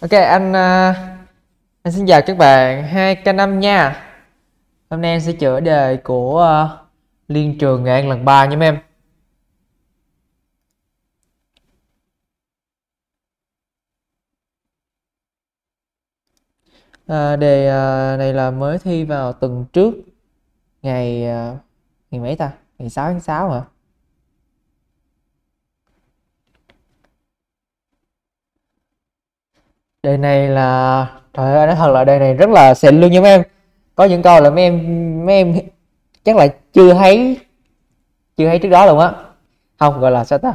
Ok anh uh, anh xin chào các bạn hai k 5 nha Hôm nay em sẽ chữa đề của uh, Liên trường Nghệ An lần 3 nha em à, Đề uh, này là mới thi vào tuần trước Ngày uh, ngày mấy ta? Ngày 6 tháng 6 hả? đề này là trời ơi nói thật là đề này rất là xịn luôn nha mấy em có những câu là mấy em mấy em chắc là chưa thấy chưa thấy trước đó luôn á không gọi là sao ta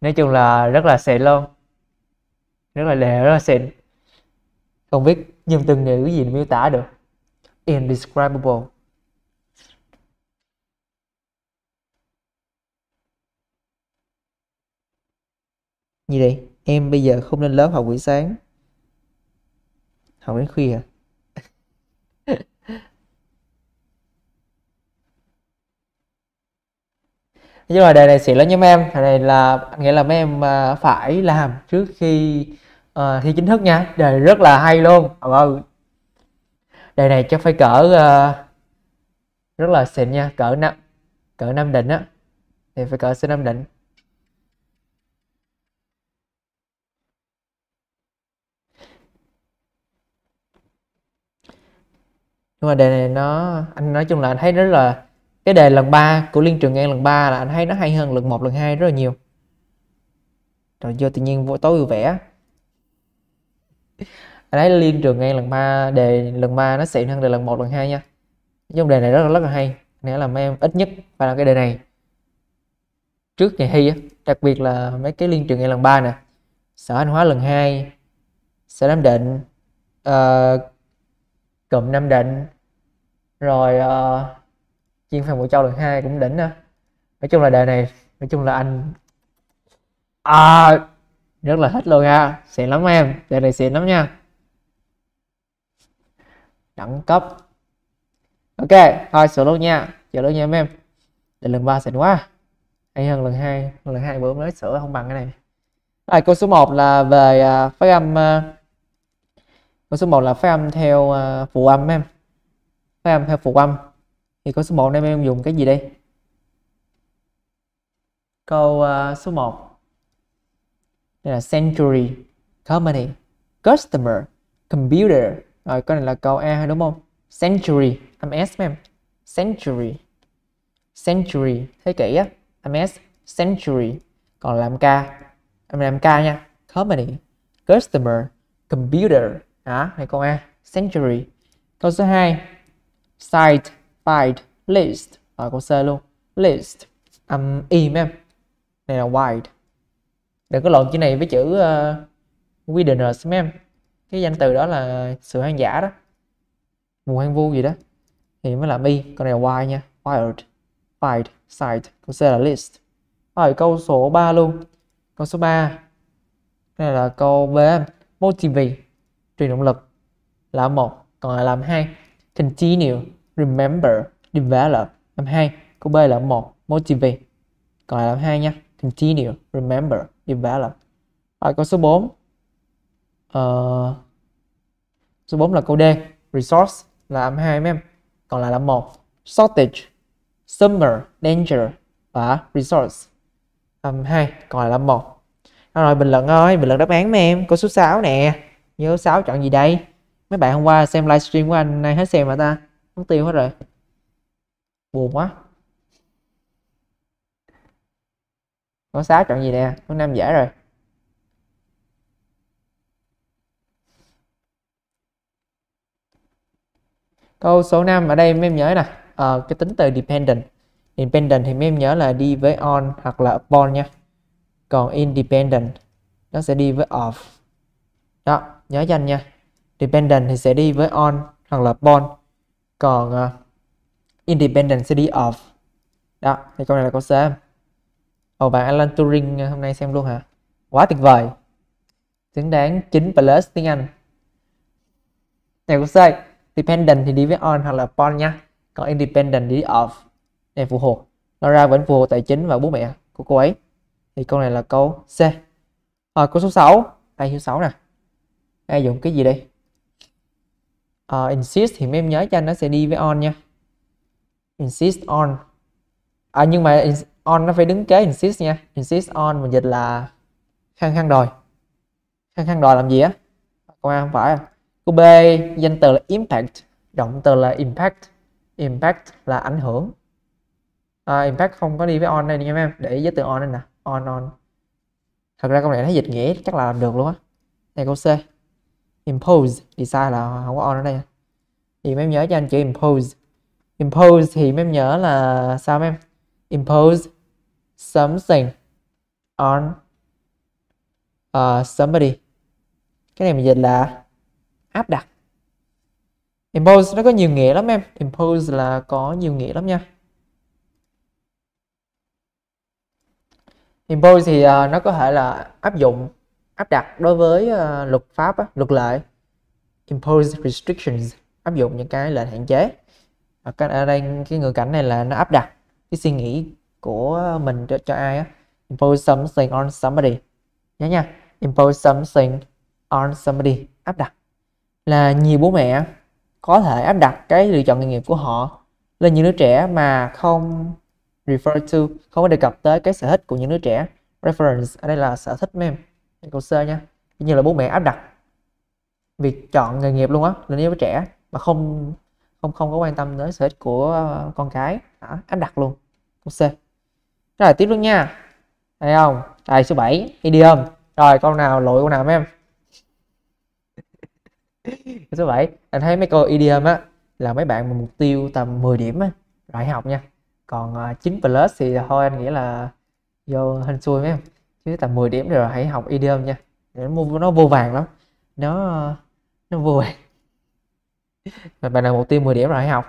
nói chung là rất là xịn luôn rất là đề rất là xịn không biết dùng từng ngữ gì miêu tả được indescribable như đây em bây giờ không lên lớp học buổi sáng học đến khuya nhưng mà đề này xịn lắm nha mấy em đề này là nghĩa là mấy em à, phải làm trước khi uh, thi chính thức nha đề rất là hay luôn ờ, ừ. đề này chắc phải cỡ uh, rất là xịn nha cỡ năm cỡ năm định á thì phải cỡ số năm định nhưng mà đề này nó anh nói chung là anh thấy rất là cái đề lần 3 của liên trường ngang lần 3 là anh thấy nó hay hơn lần 1 lần 2 rất là nhiều rồi vô tự nhiên vô tối vui vẻ anh thấy liên trường ngang lần 3 đề lần 3 nó xịn hơn đề lần 1 lần 2 nha trong đề này rất là rất là hay nghĩa là mấy em ít nhất phải làm cái đề này trước ngày thi á đặc biệt là mấy cái liên trường ngang lần 3 nè sở anh hóa lần 2 sở nam định uh, cụm Nam Định rồi uh, chiên phan bội châu lần hai cũng đỉnh á nói chung là đề này nói chung là anh à, rất là thích luôn ha xịn lắm em đề này xịn lắm nha đẳng cấp ok thôi sửa luôn nha chờ luôn nha em em đề lần 3 xịn quá hay hơn lần hai lần hai bữa mới sửa không bằng cái này rồi câu số 1 là về uh, à, phát âm uh, Câu số 1 là phát âm theo à, phụ âm em. phát âm theo phụ âm. Thì câu số 1 em em dùng cái gì đây? Câu à, số 1. Đây là century, company, customer, computer. Rồi câu này là câu A đúng không? Century, âm S em. Century. Century, thế kỷ á, âm S, century. Còn làm K, em làm K nha. Company, customer, computer đó này câu a century câu số 2 site find list ở câu c luôn list um, im em này là wide đừng có lộn chữ này với chữ uh, wilderness em cái danh từ đó là sự hoang dã đó mùa hoang vu gì đó thì mới là y con này là wide nha wild find site câu c là list rồi câu số 3 luôn câu số 3 đây là câu B motivate truyền động lực là một còn lại làm hai continue remember develop làm hai câu b là một motivate còn lại làm hai nha continue remember develop rồi câu số 4 uh, ờ, số 4 là câu D resource là làm hai em còn lại làm một shortage summer danger và resource làm hai còn lại làm một rồi bình luận ơi bình luận đáp án mà em câu số 6 nè nhớ 6 chọn gì đây mấy bạn hôm qua xem livestream của anh nay hết xem mà ta mất tiêu hết rồi buồn quá có 6 chọn gì nè có năm dễ rồi câu số 5 ở đây mấy em nhớ nè à, cái tính từ dependent dependent thì mấy em nhớ là đi với on hoặc là upon nha còn independent nó sẽ đi với off đó nhớ danh nha dependent thì sẽ đi với on hoặc là bond còn uh, independent sẽ đi off đó thì câu này là câu C Ồ bạn Alan Turing ờ, hôm nay xem luôn hả quá tuyệt vời xứng đáng 9 plus tiếng Anh này câu C dependent thì đi với on hoặc là bond nha còn independent đi off này phụ thuộc Laura vẫn phù thuộc tài chính và bố mẹ của cô ấy thì câu này là câu C à, câu số 6 đây số 6 nè à, dùng cái gì đây uh, insist thì mấy em nhớ cho anh nó sẽ đi với on nha insist on à, nhưng mà on nó phải đứng kế insist nha insist on mình dịch là khăng khăng đòi khăng khăng đòi làm gì á công an không phải à câu B danh từ là impact động từ là impact impact là ảnh hưởng à, impact không có đi với on đây nha em để ý với từ on đây nè on on thật ra câu này nó dịch nghĩa chắc là làm được luôn á này câu C impose design là không có on ở đây thì mấy em nhớ cho anh chữ impose impose thì mấy em nhớ là sao mấy em impose something on uh, somebody cái này mình dịch là áp đặt impose nó có nhiều nghĩa lắm em impose là có nhiều nghĩa lắm nha impose thì uh, nó có thể là áp dụng áp đặt đối với uh, luật pháp á, luật lệ impose restrictions áp dụng những cái lệnh hạn chế ở cái ở đây cái ngữ cảnh này là nó áp đặt cái suy nghĩ của mình cho, cho ai á impose something on somebody nhớ nha impose something on somebody áp đặt là nhiều bố mẹ có thể áp đặt cái lựa chọn nghề nghiệp của họ lên những đứa trẻ mà không refer to không có đề cập tới cái sở thích của những đứa trẻ reference ở đây là sở thích mềm câu C nha như là bố mẹ áp đặt việc chọn nghề nghiệp luôn á là nếu với trẻ mà không không không có quan tâm tới sở thích của ờ, con cái đó, áp đặt luôn câu C rồi tiếp luôn nha thấy không rồi số 7 idiom rồi câu nào lỗi câu nào mấy em số 7 anh thấy mấy câu idiom á là mấy bạn mục tiêu tầm 10 điểm á rồi học nha còn 9 ờ, plus thì thôi anh nghĩ là vô hình xui mấy em chứ tầm 10 điểm rồi hãy học idiom nha nó vô vàng lắm nó nó vô vàng mà bạn nào mục tiêu 10 điểm rồi hãy học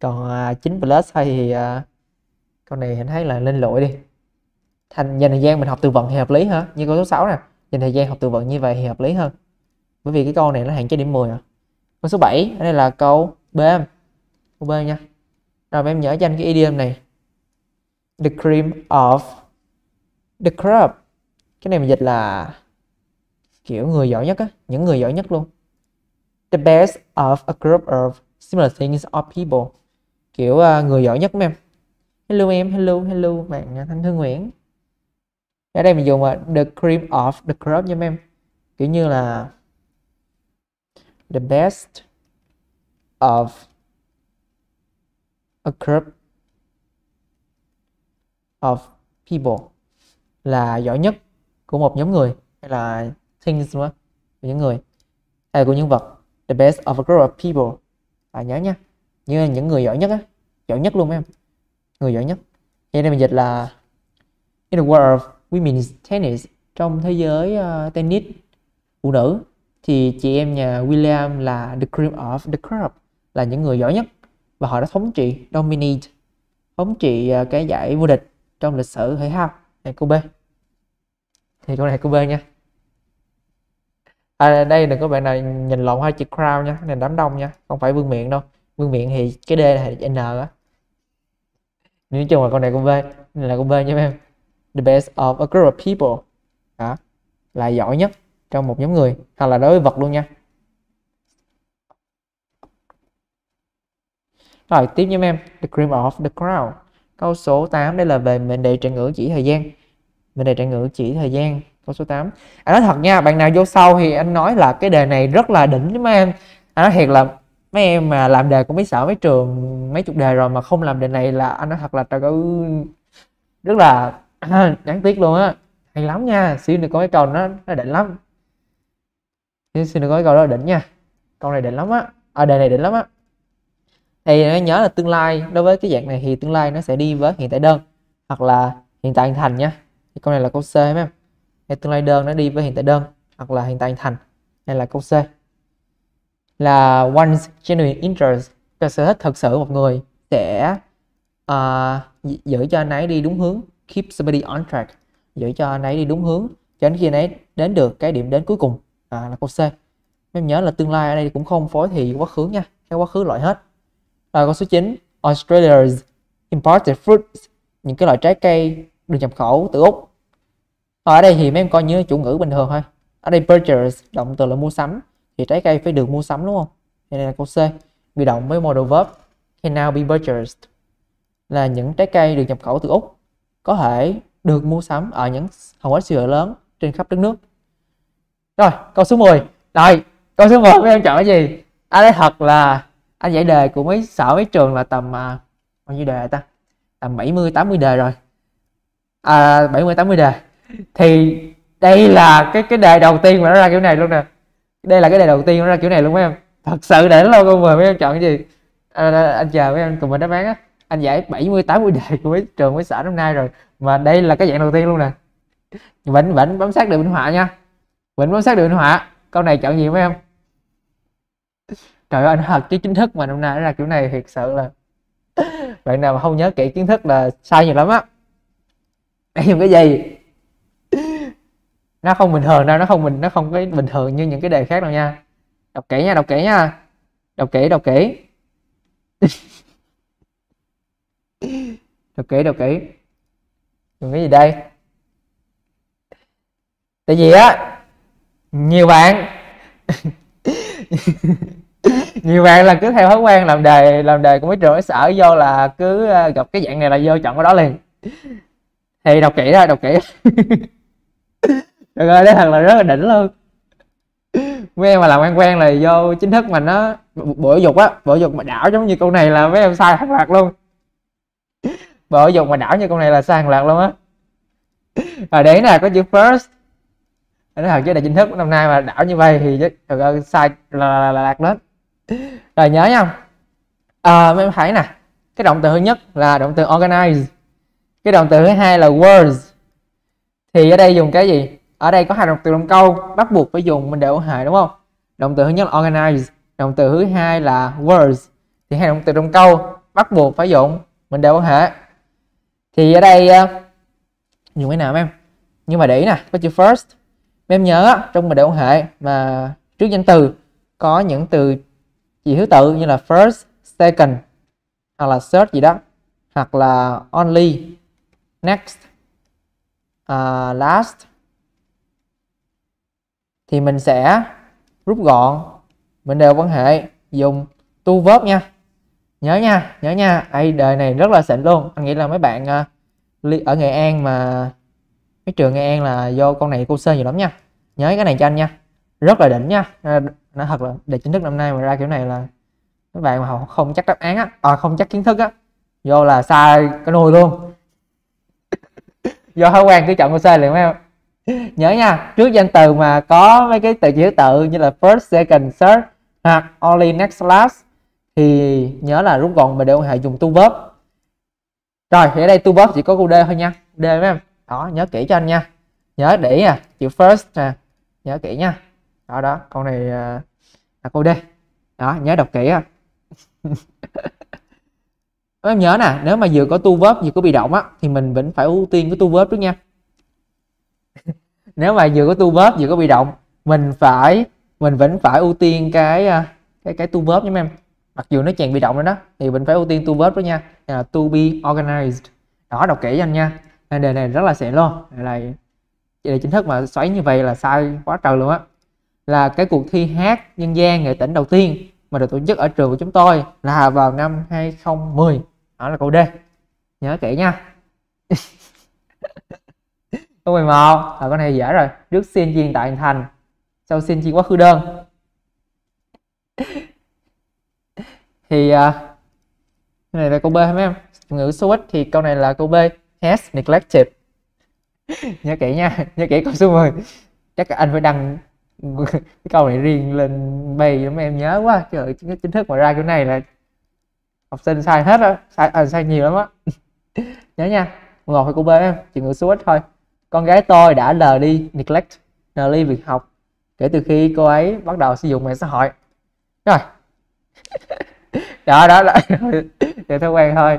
còn à, 9 plus hay thì à, con này hình thấy là lên lỗi đi thành dành thời gian mình học từ vựng thì hợp lý hả như câu số 6 nè dành thời gian học từ vựng như vậy thì hợp lý hơn bởi vì cái câu này nó hạn chế điểm 10 à. câu số 7 đây là câu B câu B nha rồi em nhớ cho anh cái idiom này the cream of the crop cái này mình dịch là kiểu người giỏi nhất á những người giỏi nhất luôn the best of a group of similar things of people kiểu uh, người giỏi nhất em hello em hello hello bạn à, thanh thư nguyễn ở đây mình dùng uh, the cream of the crop nha em kiểu như là the best of a group of people là giỏi nhất của một nhóm người hay là things đúng không? của những người hay của nhân vật the best of a group of people à, nhớ nha như là những người giỏi nhất á giỏi nhất luôn em người giỏi nhất vậy nên mình dịch là in the world of women's tennis trong thế giới uh, tennis phụ nữ thì chị em nhà William là the cream of the crop là những người giỏi nhất và họ đã thống trị dominate thống trị uh, cái giải vô địch trong lịch sử thể thao này cô B thì con này cũng B nha à, đây đừng có bạn nào nhìn lộn hai chữ crowd nha này đám đông nha không phải vương miệng đâu vương miệng thì cái D là N á nếu chung là con này cũng B này là cũng B nha em the best of a group of people đó là giỏi nhất trong một nhóm người hoặc là đối với vật luôn nha rồi tiếp nha em the cream of the crowd câu số 8 đây là về mệnh đề trạng ngữ chỉ thời gian về đề trạng ngữ chỉ thời gian câu số 8 anh à, nói thật nha bạn nào vô sau thì anh nói là cái đề này rất là đỉnh với mấy em anh à, nói thiệt là mấy em mà làm đề cũng mấy sợ mấy trường mấy chục đề rồi mà không làm đề này là anh nói thật là trời ơi rất là đáng tiếc luôn á hay lắm nha xin được có cái câu nó nó đỉnh lắm xin được có cái cầu đó đỉnh nha câu này đỉnh lắm á à, đề này đỉnh lắm á thì nhớ là tương lai đối với cái dạng này thì tương lai nó sẽ đi với hiện tại đơn hoặc là hiện tại thành nha thì câu này là câu C em hay tương lai đơn nó đi với hiện tại đơn hoặc là hiện tại hình thành đây là câu C là one's genuine interest cái sở thích thật sự một người sẽ uh, giữ cho anh ấy đi đúng hướng keep somebody on track giữ cho anh ấy đi đúng hướng cho đến khi anh ấy đến được cái điểm đến cuối cùng à, là câu C em nhớ là tương lai ở đây cũng không phối thì quá khứ nha cái quá khứ loại hết rồi câu số 9 Australia's imported fruits những cái loại trái cây được nhập khẩu từ Úc ở đây thì mấy em coi như chủ ngữ bình thường thôi ở đây purchase động từ là mua sắm thì trái cây phải được mua sắm đúng không đây là câu C bị động với modal verb can now be purchased là những trái cây được nhập khẩu từ Úc có thể được mua sắm ở những hầu hết siêu thị lớn trên khắp đất nước rồi câu số 10 rồi câu số 10 mấy em chọn cái gì à đây thật là anh giải đề của mấy sở mấy trường là tầm à, bao nhiêu đề ta tầm 70 80 đề rồi à, 70 80 đề thì đây là cái cái đề đầu tiên mà nó ra kiểu này luôn nè đây là cái đề đầu tiên nó ra kiểu này luôn mấy em thật sự để lâu con mời mấy em chọn cái gì à, à anh chờ mấy em cùng mình đáp án á anh giải 70 80 đề của mấy trường mấy xã năm nay rồi mà đây là cái dạng đầu tiên luôn nè vẫn vẫn bấm sát đường minh họa nha vẫn bấm sát đường minh họa câu này chọn gì mấy em trời ơi anh học chứ chính thức mà năm nay nó ra kiểu này thiệt sự là bạn nào mà không nhớ kỹ kiến thức là sai nhiều lắm á em cái gì nó không bình thường đâu nó không bình nó không cái bình thường như những cái đề khác đâu nha đọc kỹ nha đọc kỹ nha đọc kỹ đọc kỹ đọc kỹ đọc kỹ còn cái gì đây tại vì á nhiều bạn nhiều bạn là cứ theo thói quen làm đề làm đề của mấy trường sở vô là cứ ờ, gặp cái dạng này là vô chọn cái đó liền thì đọc kỹ thôi đọc kỹ được rồi đấy thật là rất là đỉnh luôn mấy em mà làm quen quen là vô chính thức mà nó bữa dục á bữa dục mà đảo giống như câu này là mấy em sai hàng loạt luôn bữa dục mà đảo như câu này là sai hàng loạt luôn á rồi đấy nè có chữ first nó thật chứ là chính thức năm nay mà đảo như vậy thì thật ra sai là, là, là lạc lắm. rồi nhớ nha à, mấy em thấy nè cái động từ thứ nhất là động từ organize cái động từ thứ hai là words thì ở đây dùng cái gì ở đây có hai động từ trong câu bắt buộc phải dùng mình đều hệ đúng không động từ thứ nhất là organize động từ thứ hai là words thì hai động từ trong câu bắt buộc phải dùng mình đều hệ thì ở đây ờ, dùng cái nào em nhưng mà để ý nè có chữ first em nhớ trong mình đều hệ mà trước danh từ có những từ gì thứ tự như là first second hoặc là search gì đó hoặc là only next uh, last thì mình sẽ rút gọn mình đều quan hệ dùng tu verb nha nhớ nha nhớ nha ai đời này rất là xịn luôn anh nghĩ là mấy bạn uh, ở nghệ an mà mấy trường nghệ an là do con này cô sơ nhiều lắm nha nhớ cái này cho anh nha rất là đỉnh nha à, nó thật là để chính thức năm nay mà ra kiểu này là các bạn mà không chắc đáp án á à, không chắc kiến thức á vô là sai cái nồi luôn do thói quen cứ chọn câu c liền phải không nhớ nha trước danh từ mà có mấy cái từ chỉ tự như là first second third hoặc only next last thì nhớ là rút gọn mình đều hệ dùng tu verb rồi thì ở đây tu verb chỉ có câu d thôi nha d mấy em đó nhớ kỹ cho anh nha nhớ để à chữ first nè nhớ kỹ nha đó đó câu này à, là câu d đó nhớ đọc kỹ à em nhớ nè nếu mà vừa có tu vớp vừa có bị động á thì mình vẫn phải ưu tiên cái tu vớp trước nha nếu mà vừa có tu vớp vừa có bị động mình phải mình vẫn phải ưu tiên cái à, cái cái tu vớp nha em mặc dù nó chèn bị động rồi đó thì mình phải ưu tiên tu vớp đó nha là to be organized đó đọc kỹ cho anh nha đề này rất là xịn luôn đề này đề chính thức mà xoáy như vậy là sai quá trời luôn á là cái cuộc thi hát nhân gian nghệ tỉnh đầu tiên mà được tổ chức ở trường của chúng tôi là vào năm 2010 đó là câu D nhớ kỹ nha câu 11 là con này dễ rồi trước xin duyên tại thành sau xin duyên quá khứ đơn thì uh, cái này là câu B mấy em ngữ số ít thì câu này là câu B has neglected nhớ kỹ nha nhớ kỹ câu số 10 chắc anh phải đăng cái câu này riêng lên bay cho mấy em nhớ quá trời chính thức mà ra chỗ này là học sinh sai hết á sai, à, sai nhiều lắm á nhớ nha ngọt phải cô bé em chỉ ngữ số ít thôi con gái tôi đã lờ đi neglect lờ đi việc học kể từ khi cô ấy bắt đầu sử dụng mạng xã hội rồi đó đó đó để thói quen thôi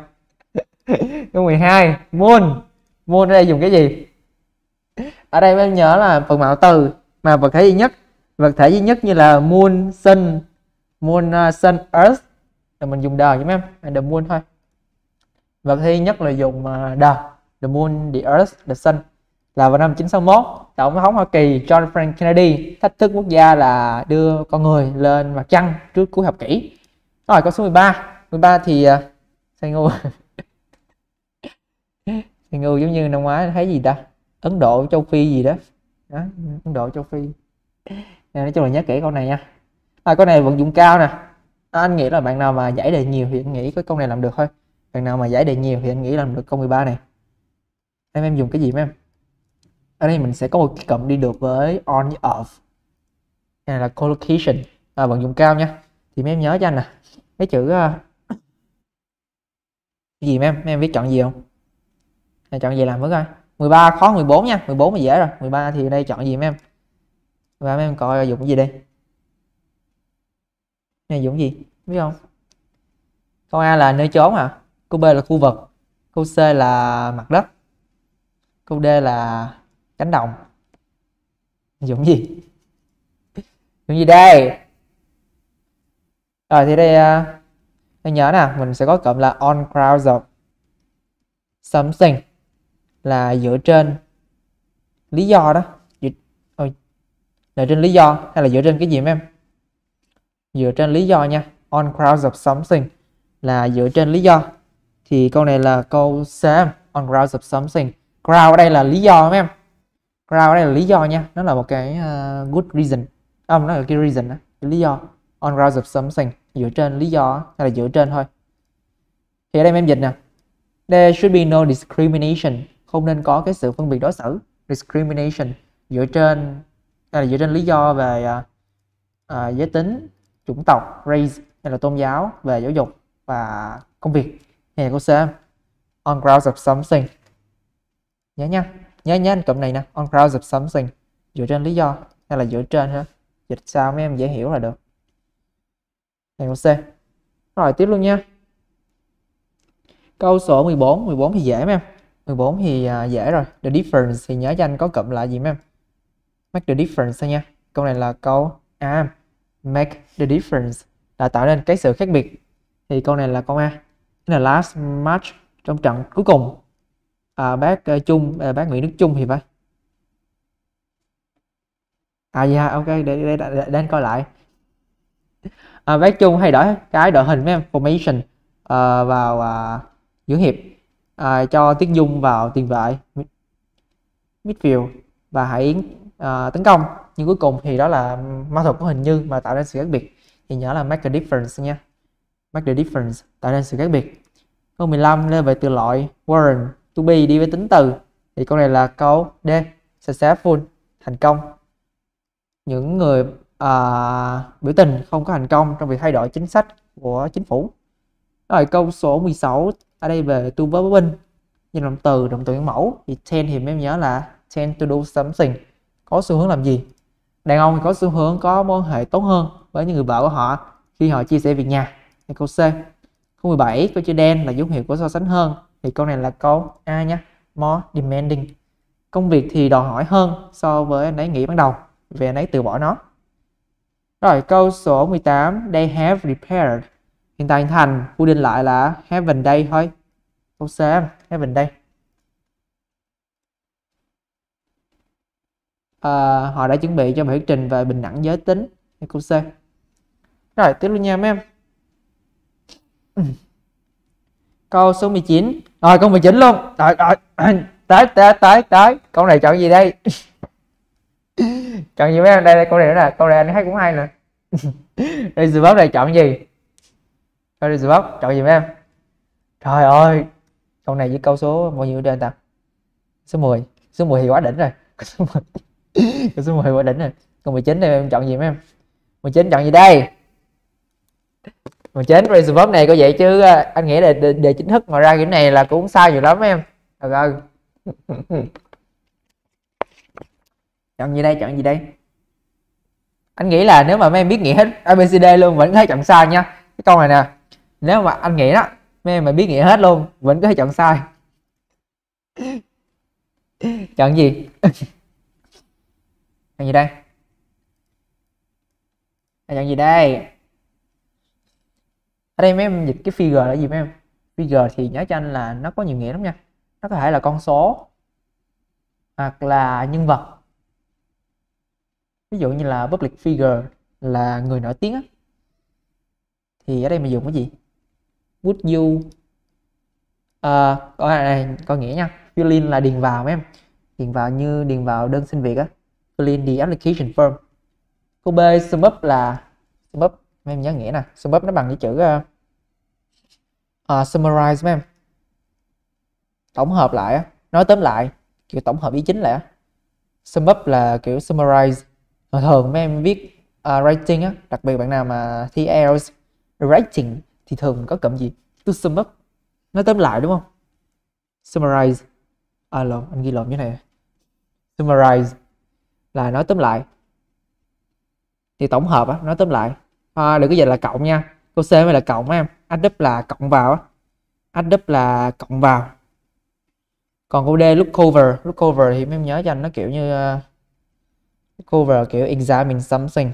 câu 12 moon moon ở đây dùng cái gì ở đây em nhớ là phần mạo từ mà vật thể duy nhất vật thể duy nhất như là moon sun moon uh, sun earth là mình dùng đời nhé em the moon thôi và cái thi nhất là dùng à, đời the moon the earth the sun là vào năm 1961 tổng thống Hoa Kỳ John Frank Kennedy thách thức quốc gia là đưa con người lên mặt trăng trước cuối thập kỷ rồi con số 13 13 thì uh, à, sang ngu thì ngu giống như năm ngoái thấy gì ta Ấn Độ châu Phi gì đó, đó Ấn Độ châu Phi nên nói chung là nhớ kỹ con này nha à, con này vận dụng cao nè Ờ, anh nghĩ là bạn nào mà giải đề nhiều thì anh nghĩ cái câu này làm được thôi bạn nào mà giải đề nhiều thì anh nghĩ làm được câu 13 này em em dùng cái gì em ở đây mình sẽ có một cộng đi được với on với of này là collocation à, bằng dùng cao nha thì em nhớ cho anh nè cái chữ uh, cái gì em em biết chọn gì không này, chọn gì làm với coi 13 khó 14 nha 14 mà dễ rồi 13 thì đây chọn gì mấy em và em coi ờ, dùng cái gì đây này dụng gì biết không câu a là nơi chốn hả à? câu b là khu vực câu c là mặt đất câu d là cánh đồng dụng gì dụng gì đây rồi thì đây à, đây nhớ nè mình sẽ có cụm là on grounds of something là dựa trên lý do đó dựa, trên lý do hay là dựa trên cái gì em dựa trên lý do nha on grounds of something là dựa trên lý do thì câu này là câu C on grounds of something ground ở đây là lý do mấy em ground ở đây là lý do nha nó là một cái uh, good reason không à, nó là cái reason đó lý do on grounds of something dựa trên lý do hay là dựa trên thôi thì ở đây em dịch nè there should be no discrimination không nên có cái sự phân biệt đối xử discrimination dựa trên hay là dựa trên lý do về uh, uh, giới tính chủng tộc race hay là tôn giáo về giáo dục và công việc nghề của cô on grounds of something nhớ nha nhớ nhớ anh cụm này nè on grounds of something dựa trên lý do hay là dựa trên ha dịch sao mấy em dễ hiểu là được nghề của C rồi tiếp luôn nha câu số 14 14 thì dễ mấy em 14 thì uh, dễ rồi the difference thì nhớ cho anh có cụm là gì mấy em make the difference thôi nha câu này là câu à, make the difference là tạo nên cái sự khác biệt thì con này là con A là last match trong trận cuối cùng à, bác ờ, Trung à, bác Nguyễn Đức Trung thì phải à yeah, dạ, ok để, để, để, để anh coi lại à, bác Trung hay đổi cái đội hình với em formation à, vào à, giữa hiệp à, cho Tiến Dung vào tiền vệ midfield và Hải Yến à, tấn công nhưng cuối cùng thì đó là ma thuật của hình như mà tạo ra sự khác biệt thì nhớ là make a difference nha make the difference tạo ra sự khác biệt câu 15 lên về từ loại warren to be đi với tính từ thì câu này là câu D successful thành công những người à, biểu tình không có thành công trong việc thay đổi chính sách của chính phủ rồi câu số 16 ở đây về to với binh như động từ động từ mẫu thì tend thì em nhớ là tend to do something có xu hướng làm gì đàn ông thì có xu hướng có mối hệ tốt hơn với những người vợ của họ khi họ chia sẻ việc nhà thì câu C câu 17 câu chữ đen là dấu hiệu của so sánh hơn thì câu này là câu A nhé more demanding công việc thì đòi hỏi hơn so với anh ấy nghĩ ban đầu về anh ấy từ bỏ nó rồi câu số 18 they have repaired hiện tại thành quy định lại là have been day thôi câu C have been day uh, họ đã chuẩn bị cho một thuyết trình về bình đẳng giới tính câu C rồi tiếp luôn nha mấy em câu số 19 rồi câu 19 luôn rồi, rồi. tới tới tới tới câu này chọn gì đây chọn gì mấy em đây, đây câu này nữa nè câu này anh thấy cũng hay nè Reservoir này chọn gì câu Reservoir chọn gì mấy em trời ơi câu này với câu số bao nhiêu đây trên ta số 10 số 10 thì quá đỉnh rồi câu số 10 quá đỉnh rồi câu 19 này em chọn gì mấy em 19 chọn gì đây 19 reserve này có vậy chứ à, anh nghĩ là đề, đề chính thức mà ra kiểu này là cũng sai nhiều lắm em được rồi chọn gì đây chọn gì đây anh nghĩ là nếu mà mấy em biết nghĩa hết abcd luôn vẫn có chọn sai nha cái câu này nè nếu mà anh nghĩ đó mấy em mà biết nghĩa hết luôn vẫn có thể chọn sai chọn gì chọn gì đây à, chọn gì đây ở đây mấy em dịch cái figure là gì mấy em figure thì nhớ cho anh là nó có nhiều nghĩa lắm nha nó có thể là con số hoặc là nhân vật ví dụ như là public figure là người nổi tiếng á. thì ở đây mình dùng cái gì would you uh, này có nghĩa nha fill in là điền vào mấy em điền vào như điền vào đơn xin việc á clean the application form câu b sum up là sum up mấy em nhớ nghĩa nè sum up nó bằng cái chữ uh, uh, summarize mấy em tổng hợp lại nói tóm lại kiểu tổng hợp ý chính lại sum up là kiểu summarize thường thường mấy em viết uh, writing á đặc biệt bạn nào mà thi IELTS writing thì thường có cụm gì to sum up nói tóm lại đúng không summarize à lộn anh ghi lộn như này summarize là nói tóm lại thì tổng hợp á nói tóm lại à, đừng có dịch là cộng nha câu c mới là cộng em add up là cộng vào á up là cộng vào còn câu d look over look over thì em nhớ cho anh nó kiểu như uh, cover kiểu examine something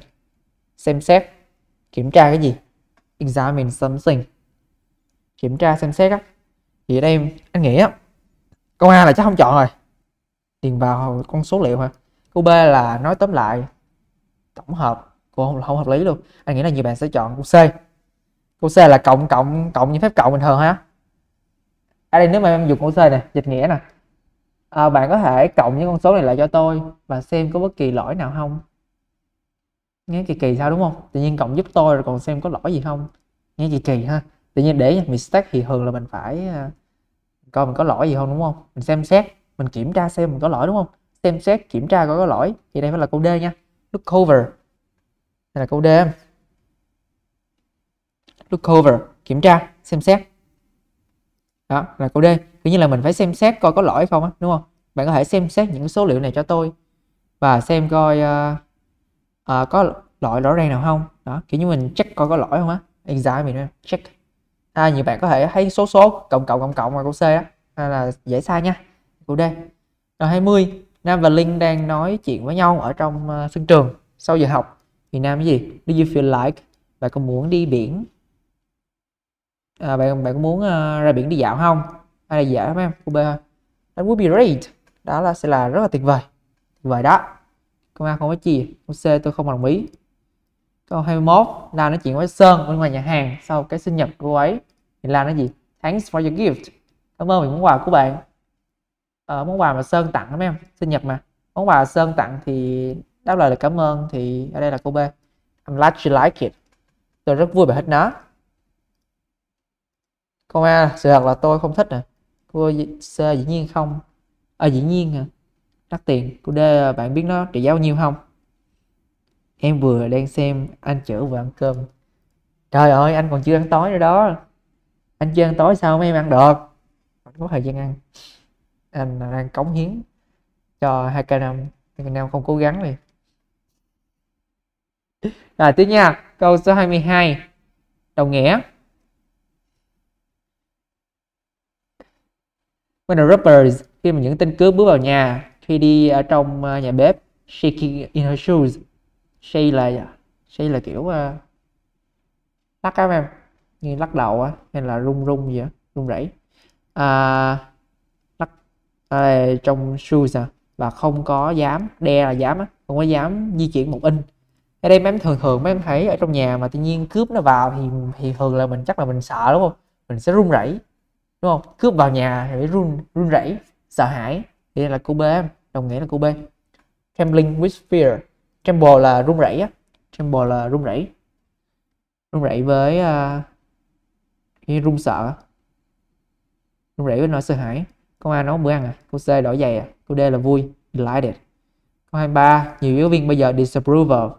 xem xét kiểm tra cái gì examine something kiểm tra xem xét á thì ở đây anh nghĩ á câu a là chắc không chọn rồi tiền vào con số liệu hả Câu B là nói tóm lại tổng hợp cô không, không hợp lý luôn. Anh nghĩ là nhiều bạn sẽ chọn câu C. Câu C là cộng cộng cộng như phép cộng bình thường ha. Ở à, đây nếu mà em dùng câu C này, dịch nghĩa nè. À, bạn có thể cộng những con số này lại cho tôi và xem có bất kỳ lỗi nào không. Nghe kỳ kỳ sao đúng không? Tự nhiên cộng giúp tôi rồi còn xem có lỗi gì không. Nghe kỳ kỳ ha. Tự nhiên để mistake thì thường là mình phải à, coi mình có lỗi gì không đúng không? Mình xem xét, mình kiểm tra xem mình có lỗi đúng không? xem xét kiểm tra coi có lỗi thì đây phải là câu D nha look over đây là câu D look over kiểm tra xem xét đó là câu D tự nhiên là mình phải xem xét coi có lỗi không á đúng không bạn có thể xem xét những số liệu này cho tôi và xem coi uh, uh, có lỗi rõ ràng nào không đó kiểu như mình check coi có lỗi không á exam mình check à, nhiều bạn có thể thấy số số cộng cộng cộng cộng là câu C đó à, là dễ sai nha câu D rồi 20 Nam và Linh đang nói chuyện với nhau ở trong ờ, sân trường sau giờ học thì Nam cái gì Do you feel like bạn có muốn đi biển à, bạn bạn có muốn uh, ra biển đi dạo không hay là dạo mấy em cô B thôi that would be great đó là sẽ là rất là tuyệt vời tuyệt vời đó câu A không có gì. câu C tôi không đồng ý câu 21 là nói chuyện với Sơn bên ngoài nhà hàng sau cái sinh nhật của ấy thì là nói gì thanks for your gift cảm ơn vì món quà của bạn à, món quà mà sơn tặng đó mấy em sinh nhật mà món quà sơn tặng thì đáp lời là cảm ơn thì ở đây là cô b I'm glad you like it tôi rất vui về hết nó cô a sự thật là tôi không thích nè à. cô c dĩ nhiên không à dĩ nhiên hả à. đắt tiền cô d bạn biết nó trị giá bao nhiêu không em vừa đang xem anh chở vừa ăn cơm trời ơi anh còn chưa ăn tối nữa đó anh chưa ăn tối sao mấy em ăn được có thời gian ăn anh đang cống hiến cho hai k năm việt nam không cố gắng này rồi tiếp nha câu số 22 đồng nghĩa When a robber is, khi mà những tên cướp bước vào nhà khi đi ở trong ờ, nhà bếp shaking in her shoes she là she là kiểu ờ, lắc các em như lắc đầu á hay là rung rung gì á rung rẩy à, trong shoes à, và không có dám đe là dám á không có dám di chuyển một in ở đây mấy em thường thường mấy em thấy ở trong nhà mà tự nhiên cướp nó vào thì thì thường là mình chắc là mình sợ đúng không mình sẽ run rẩy đúng không cướp vào nhà thì phải run run rẩy sợ hãi thì đây là cô B em đồng nghĩa là cô B trembling with fear tremble là run rẩy á tremble là run rẩy run rẩy với uh, run sợ run rẩy với nỗi sợ hãi Câu A nấu bữa ăn à? Câu C đổi giày à? Câu D là vui, delighted. Câu 23, nhiều giáo viên bây giờ disapproval,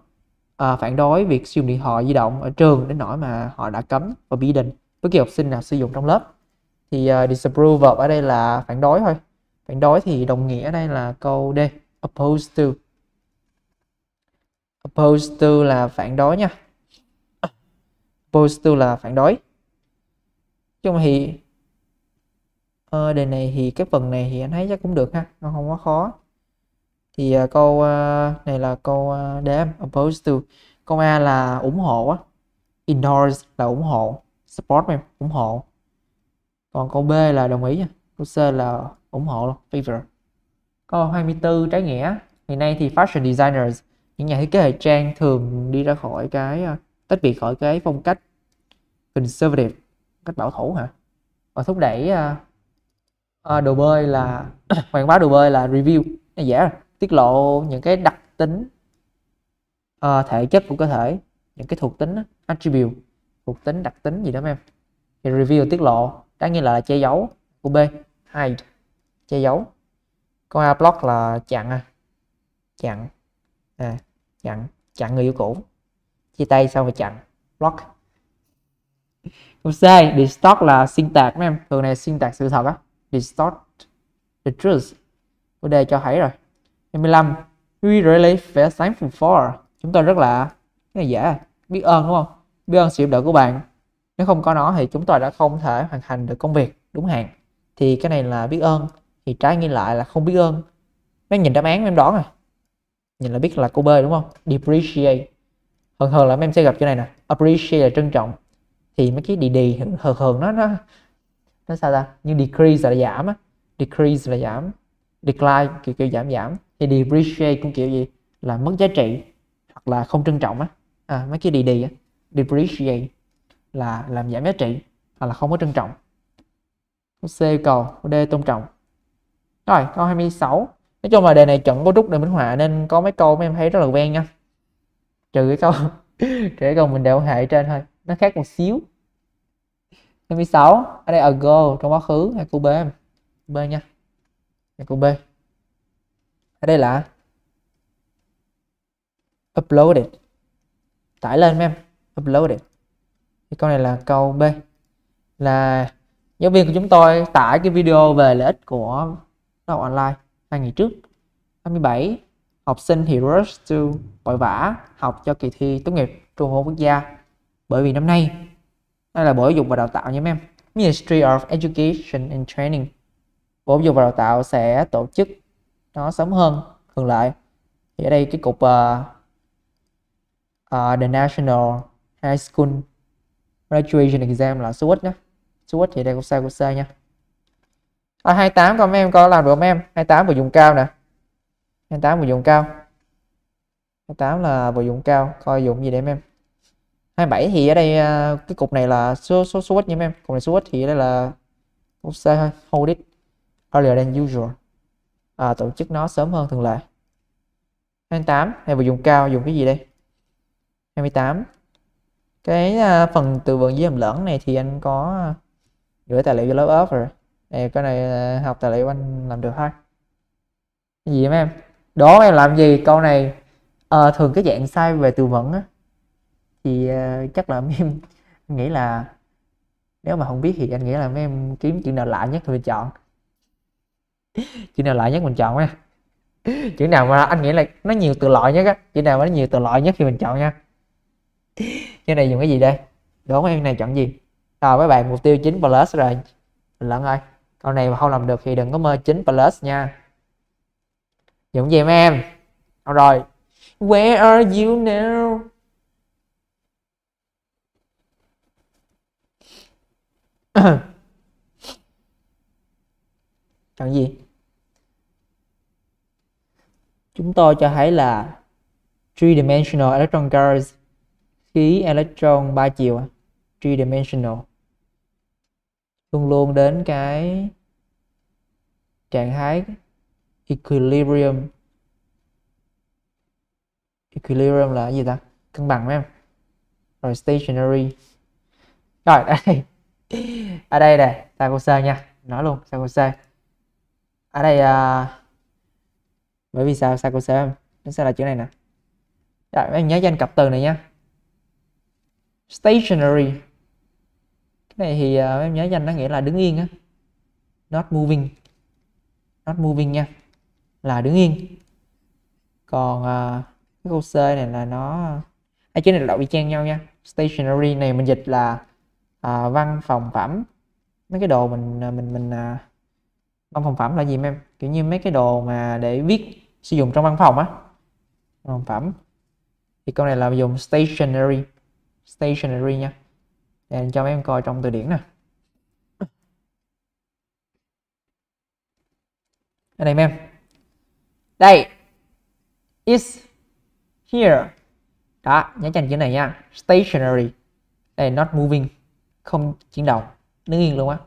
à, phản đối việc sử dụng điện thoại di động ở trường đến nỗi mà họ đã cấm và bị định bất kỳ học sinh nào sử dụng trong lớp. Thì uh, disapproval ở đây là phản đối thôi. Phản đối thì đồng nghĩa ở đây là câu D, opposed to. Opposed to là phản đối nha. Opposed to là phản đối. Chung thì à, đề này thì cái phần này thì anh thấy chắc cũng được ha nó không quá khó thì à, câu à, này là câu à, D opposed to câu A là ủng hộ á endorse là ủng hộ support em ủng hộ còn câu B là đồng ý nha câu C là ủng hộ luôn favor câu 24 trái nghĩa hiện nay thì fashion designers những nhà thiết kế thời trang thường đi ra khỏi cái à, tách biệt khỏi cái phong cách conservative cách bảo thủ hả và thúc đẩy à, uh, đồ bơi là quảng bá đồ bơi là review nó dễ rồi. tiết lộ những cái đặc tính uh, thể chất của cơ thể những cái thuộc tính attribute thuộc tính đặc tính gì đó em thì review tiết lộ đáng nghĩa là che giấu của b hide che giấu con a block là chặn à. chặn à, chặn chặn người yêu cũ chia tay xong rồi chặn block câu c distort là xuyên tạc mấy em thường này xuyên tạc sự thật á distort the truth chủ đề cho thấy rồi 25 we really feel thankful for chúng tôi rất là rất là dễ biết ơn đúng không biết ơn sự giúp đỡ của bạn nếu không có nó thì chúng tôi đã không thể hoàn thành được công việc đúng hạn thì cái này là biết ơn thì trái nghi lại là không biết ơn mấy nhìn đáp án em đoán rồi à? nhìn là biết là cô bơi đúng không depreciate thường thường là em sẽ gặp chỗ này nè appreciate là trân trọng thì mấy cái đi đi thường thường nó nó nó sao ta như decrease là giảm á decrease là giảm decline kiểu kiểu giảm giảm thì depreciate cũng kiểu gì là mất giá trị hoặc là không trân trọng á à, mấy cái đi đi depreciate là làm giảm giá trị hoặc là không có trân trọng câu C cầu câu D tôn trọng rồi câu 26 nói chung là đề này chuẩn có trúc đề minh họa nên có mấy câu mấy em thấy rất là quen nha trừ cái câu trừ cái câu mình đều hệ trên thôi nó khác một xíu 26 ở đây ago trong quá khứ hay câu B B nha hay câu B ở đây là uploaded tải lên em uploaded thì câu này là câu B là giáo viên của chúng tôi tải cái video về lợi ích của học online hai ngày trước 27 học sinh thì rush to vội vã học cho kỳ thi tốt nghiệp trung học quốc gia bởi vì năm nay đây là Bộ Giáo dục và Đào tạo nha mấy em Ministry of Education and Training Bộ Giáo dục và Đào tạo sẽ tổ chức nó sớm hơn thường lệ thì ở đây cái cục uh, uh, The National High School Graduation Exam là SWOT nhé SWOT thì đây cũng sai của sai nha à, 28 con mấy em có làm được không em 28 vừa dùng cao nè 28 vừa dùng cao 28 là vừa dùng cao coi dùng gì để em 27 thì ở đây à, cái cục này là số số số ít nha em cục này số ít thì đây là cục C thôi hold it earlier than usual à, tổ chức nó sớm hơn thường lệ 28 hay vừa dùng cao dùng cái gì đây 28 cái uh, phần từ vựng dưới hàm lẫn này thì anh có à, gửi tài liệu cho lớp ốp rồi này cái này học tài liệu anh làm được thôi cái gì em em đố em làm gì câu này à, thường cái dạng sai về từ vựng á thì ờ, chắc là mấy em nghĩ là nếu mà không biết thì anh nghĩ là mấy em kiếm chữ nào lạ nhất thì mình chọn chữ nào lạ nhất mình chọn nha chữ nào mà anh nghĩ là nó nhiều từ loại nhất á chữ nào mà nó nhiều từ loại nhất thì mình chọn nha cái này dùng cái gì đây đố em này chọn gì rồi mấy bạn mục tiêu 9 plus rồi mình lẫn ơi câu này mà không làm được thì đừng có mơ 9 plus nha dụng gì em em rồi where are you now chọn gì chúng tôi cho thấy là three dimensional electron gas khí electron ba chiều three dimensional luôn luôn đến cái trạng thái equilibrium equilibrium là gì ta cân bằng phải không rồi stationary rồi đây ở đây này Sarkozy nha nói luôn sao cô Sarkozy ở đây uh, bởi vì sao sao cô Sarkozy nó sẽ là chữ này nè Rồi, em nhớ danh cặp từ này nha stationary cái này thì uh, em nhớ danh nó nghĩa là đứng yên á not moving not moving nha là đứng yên còn uh, cái câu c này là nó hai chữ này đọc y chen nhau nha stationary này mình dịch là à, văn phòng phẩm mấy cái đồ mình à, mình mình à, văn phòng phẩm là gì em kiểu như mấy cái đồ mà để viết sử dụng trong văn phòng á văn phòng phẩm thì con này là dùng stationary stationary nha để cho mấy em coi trong từ điển nè ở này em đây is here đó nhấn chành chữ này nha stationary đây not moving không chuyển động đứng yên luôn á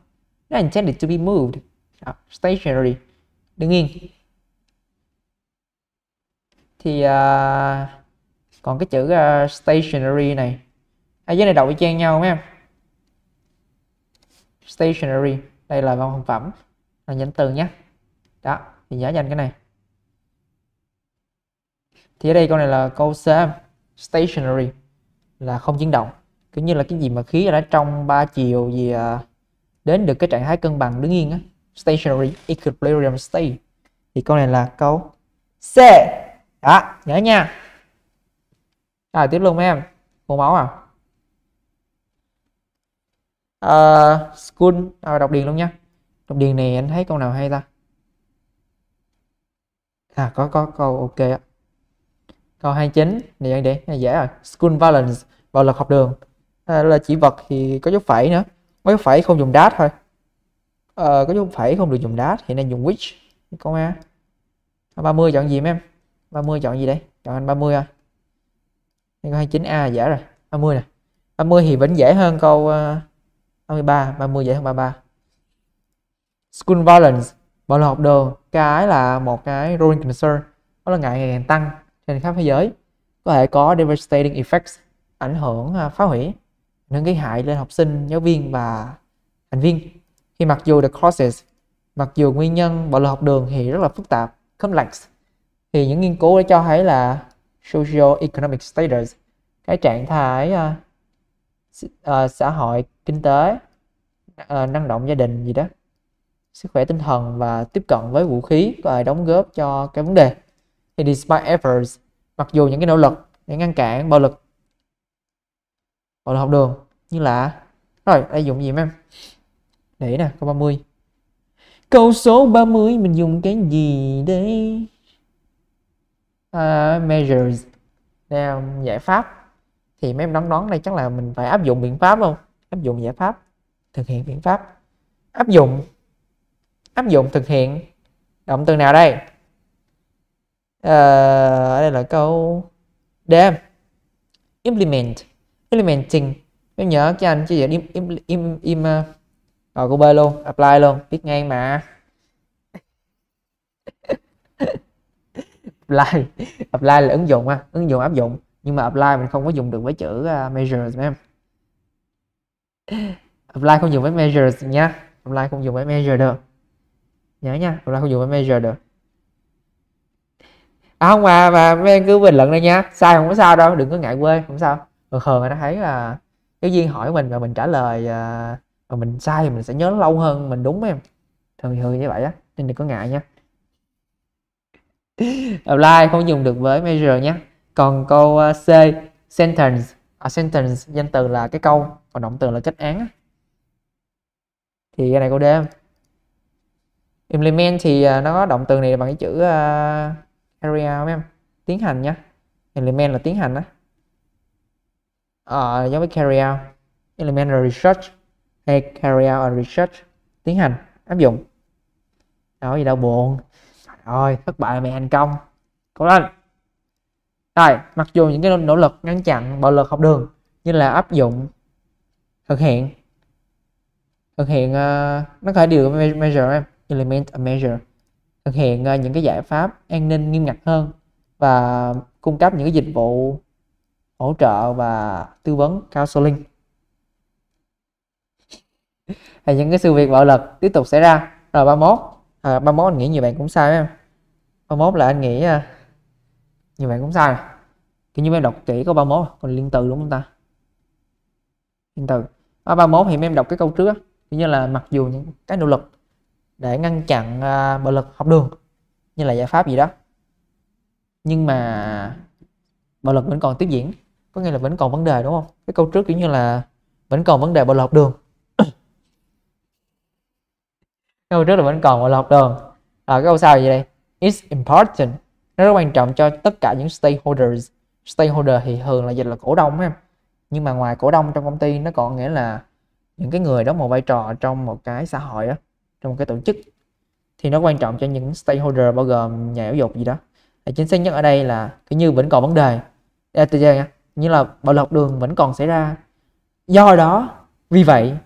nó intended to be moved à, stationary đứng yên thì uh, còn cái chữ uh, stationary này hai dưới này đọc y chang nhau mấy em stationary đây là văn phòng phẩm là nhánh từ nhé đó thì nhớ nhanh cái này thì ở đây câu này là câu C stationary là không chuyển động cứ như là cái gì mà khí đã trong ba chiều gì uh, đến được cái trạng thái cân bằng đứng yên á stationary equilibrium state thì câu này là câu C đó nhớ nha à tiếp luôn mấy em mô máu à uh, school à, đọc điền luôn nha đọc điền này anh thấy câu nào hay ta à có có câu ok câu 29 này để dễ rồi school violence bạo lực học đường hay ờ, là chỉ vật thì có dấu phẩy nữa có dấu phẩy không dùng dash thôi ờ, có dấu phẩy không được dùng dash hiện nay dùng which câu a 30 chọn gì em 30 chọn gì đây chọn anh 30 à đây có 29A dễ rồi 30 nè 30 thì vẫn dễ hơn câu uh, 23 30 dễ hơn 33 School Violence bạo lực học đường cái là một cái growing concern đó là ngày ngày càng tăng trên khắp thế giới có thể có devastating effects ảnh hưởng ờ, phá hủy nâng cái hại lên học sinh, giáo viên và thành viên. Khi mặc dù the causes, mặc dù nguyên nhân bạo lực học đường thì rất là phức tạp, complex, thì những nghiên cứu đã cho thấy là social economic status, cái trạng thái uh, uh, xã hội, kinh tế, uh, năng động gia đình gì đó, sức khỏe tinh thần và tiếp cận với vũ khí và đóng góp cho cái vấn đề. Thì despite efforts, mặc dù những cái nỗ lực để ngăn cản bạo lực gọi là học đường như là rồi đây dùng gì em để nè câu 30 câu số 30 mình dùng cái gì đấy uh, measures nào giải pháp thì mấy em đoán đoán đây chắc là mình phải áp dụng biện pháp không áp dụng giải pháp thực hiện biện pháp áp dụng áp dụng thực hiện động từ nào đây ở ờ, đây là câu đem implement implementing nếu nhớ cho anh chỉ dẫn im im im im rồi cô bê luôn apply luôn biết ngay mà apply apply là ứng dụng ha ứng dụng áp dụng nhưng mà apply mình không có dùng được với chữ uh, measures em apply không dùng với measures nha apply không dùng với measure được nhớ nha apply không dùng với measure được à không mà mà mấy em cứ bình luận đây nha sai không có sao đâu đừng có ngại quê không sao thường thường người ta thấy là cái viên hỏi mình và mình trả lời ờ, mà mình sai thì mình sẽ nhớ lâu hơn mình đúng em thường thường như vậy á nên đừng có ngại nha apply không dùng được với measure nhé còn câu ờ, C sentence à, sentence danh từ là cái câu còn động từ là kết án thì cái này câu D implement thì ờ, nó có động từ này bằng cái chữ uh, area không em tiến hành nhé implement là tiến hành á à, giống với carry out elementary research hay carry out a research tiến hành áp dụng đó gì đâu buồn rồi thất bại mày thành công cố lên rồi mặc dù những cái nỗ lực ngăn chặn bạo lực học đường như là áp dụng thực hiện thực hiện uh, nó có điều measure em element a measure thực hiện uh, những cái giải pháp an ninh nghiêm ngặt hơn và cung cấp những cái dịch vụ hỗ trợ và tư vấn counseling hay những cái sự việc bạo lực tiếp tục xảy ra rồi 31 à, 31 anh nghĩ nhiều bạn cũng sai em 31 là anh nghĩ à, nhiều bạn cũng sai à? kiểu như em đọc kỹ có 31 à? còn liên từ đúng không ta liên từ à, 31 thì em đọc cái câu trước kiểu như là mặc dù những cái nỗ lực để ngăn chặn à, bạo lực học đường như là giải pháp gì đó nhưng mà bạo lực vẫn còn tiếp diễn có nghĩa là vẫn còn vấn đề đúng không cái câu trước kiểu như là vẫn còn vấn đề bạo lọc đường câu trước là vẫn còn bạo lọc đường à, cái câu sau gì đây it's important nó rất quan trọng cho tất cả những stakeholders stakeholder thì thường là dịch là cổ đông ha nhưng mà ngoài cổ đông trong công ty nó còn nghĩa là những cái người đóng một vai trò trong một cái xã hội á, trong một cái tổ chức thì nó quan trọng cho những stakeholder bao gồm nhà giáo dục gì đó chính xác nhất ở đây là cái như vẫn còn vấn đề đây tôi nha như là bạo lực đường vẫn còn xảy ra do đó vì vậy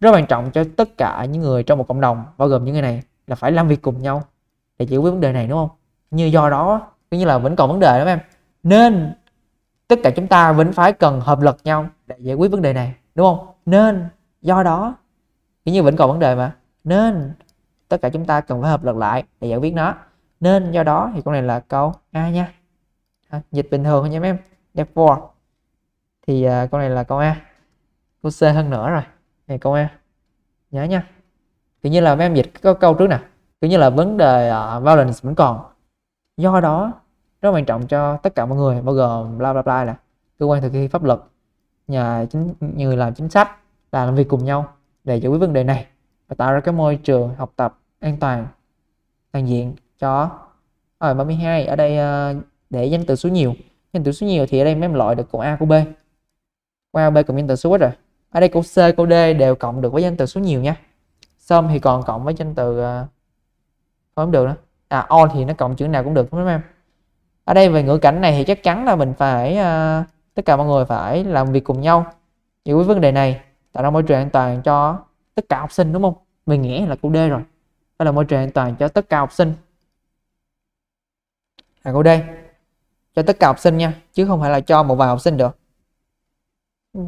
rất quan trọng cho tất cả những người trong một cộng đồng bao gồm những người này là phải làm việc cùng nhau để giải quyết vấn đề này đúng không như do đó cũng như là vẫn còn vấn đề đó em nên tất cả chúng ta vẫn phải cần hợp lực nhau để giải quyết vấn đề này đúng không nên do đó cũng như vẫn còn vấn đề mà nên tất cả chúng ta cần phải hợp lực lại để giải quyết nó nên do đó thì câu này là câu a nha dịch bình thường thôi nha em therefore thì uh, à, câu này là câu A câu C hơn nữa rồi này câu A nhớ nha tự như là em dịch có câu trước nè tự như là vấn đề uh, violence vẫn còn do đó rất quan trọng cho tất cả mọi người bao gồm bla bla bla là cơ quan thực thi pháp luật nhà chính người làm chính sách là làm việc cùng nhau để giải quyết vấn đề này và tạo ra cái môi trường học tập an toàn toàn diện cho ở 32 ở đây à, để danh từ số nhiều nhân tử số nhiều thì ở đây em loại được câu a của b câu a b cộng nhân tử số ít rồi ở đây câu c câu d đều cộng được với nhân từ số nhiều nha sum thì còn cộng với nhân từ ờ, không được nữa à all thì nó cộng chữ nào cũng được đúng không em ở đây về ngữ cảnh này thì chắc chắn là mình phải uh, tất cả mọi người phải làm việc cùng nhau giải quyết vấn đề này tạo ra môi trường an toàn cho tất cả học sinh đúng không mình nghĩ là câu D rồi đó là môi trường an toàn cho tất cả học sinh là câu D cho tất cả học sinh nha chứ không phải là cho một vài học sinh được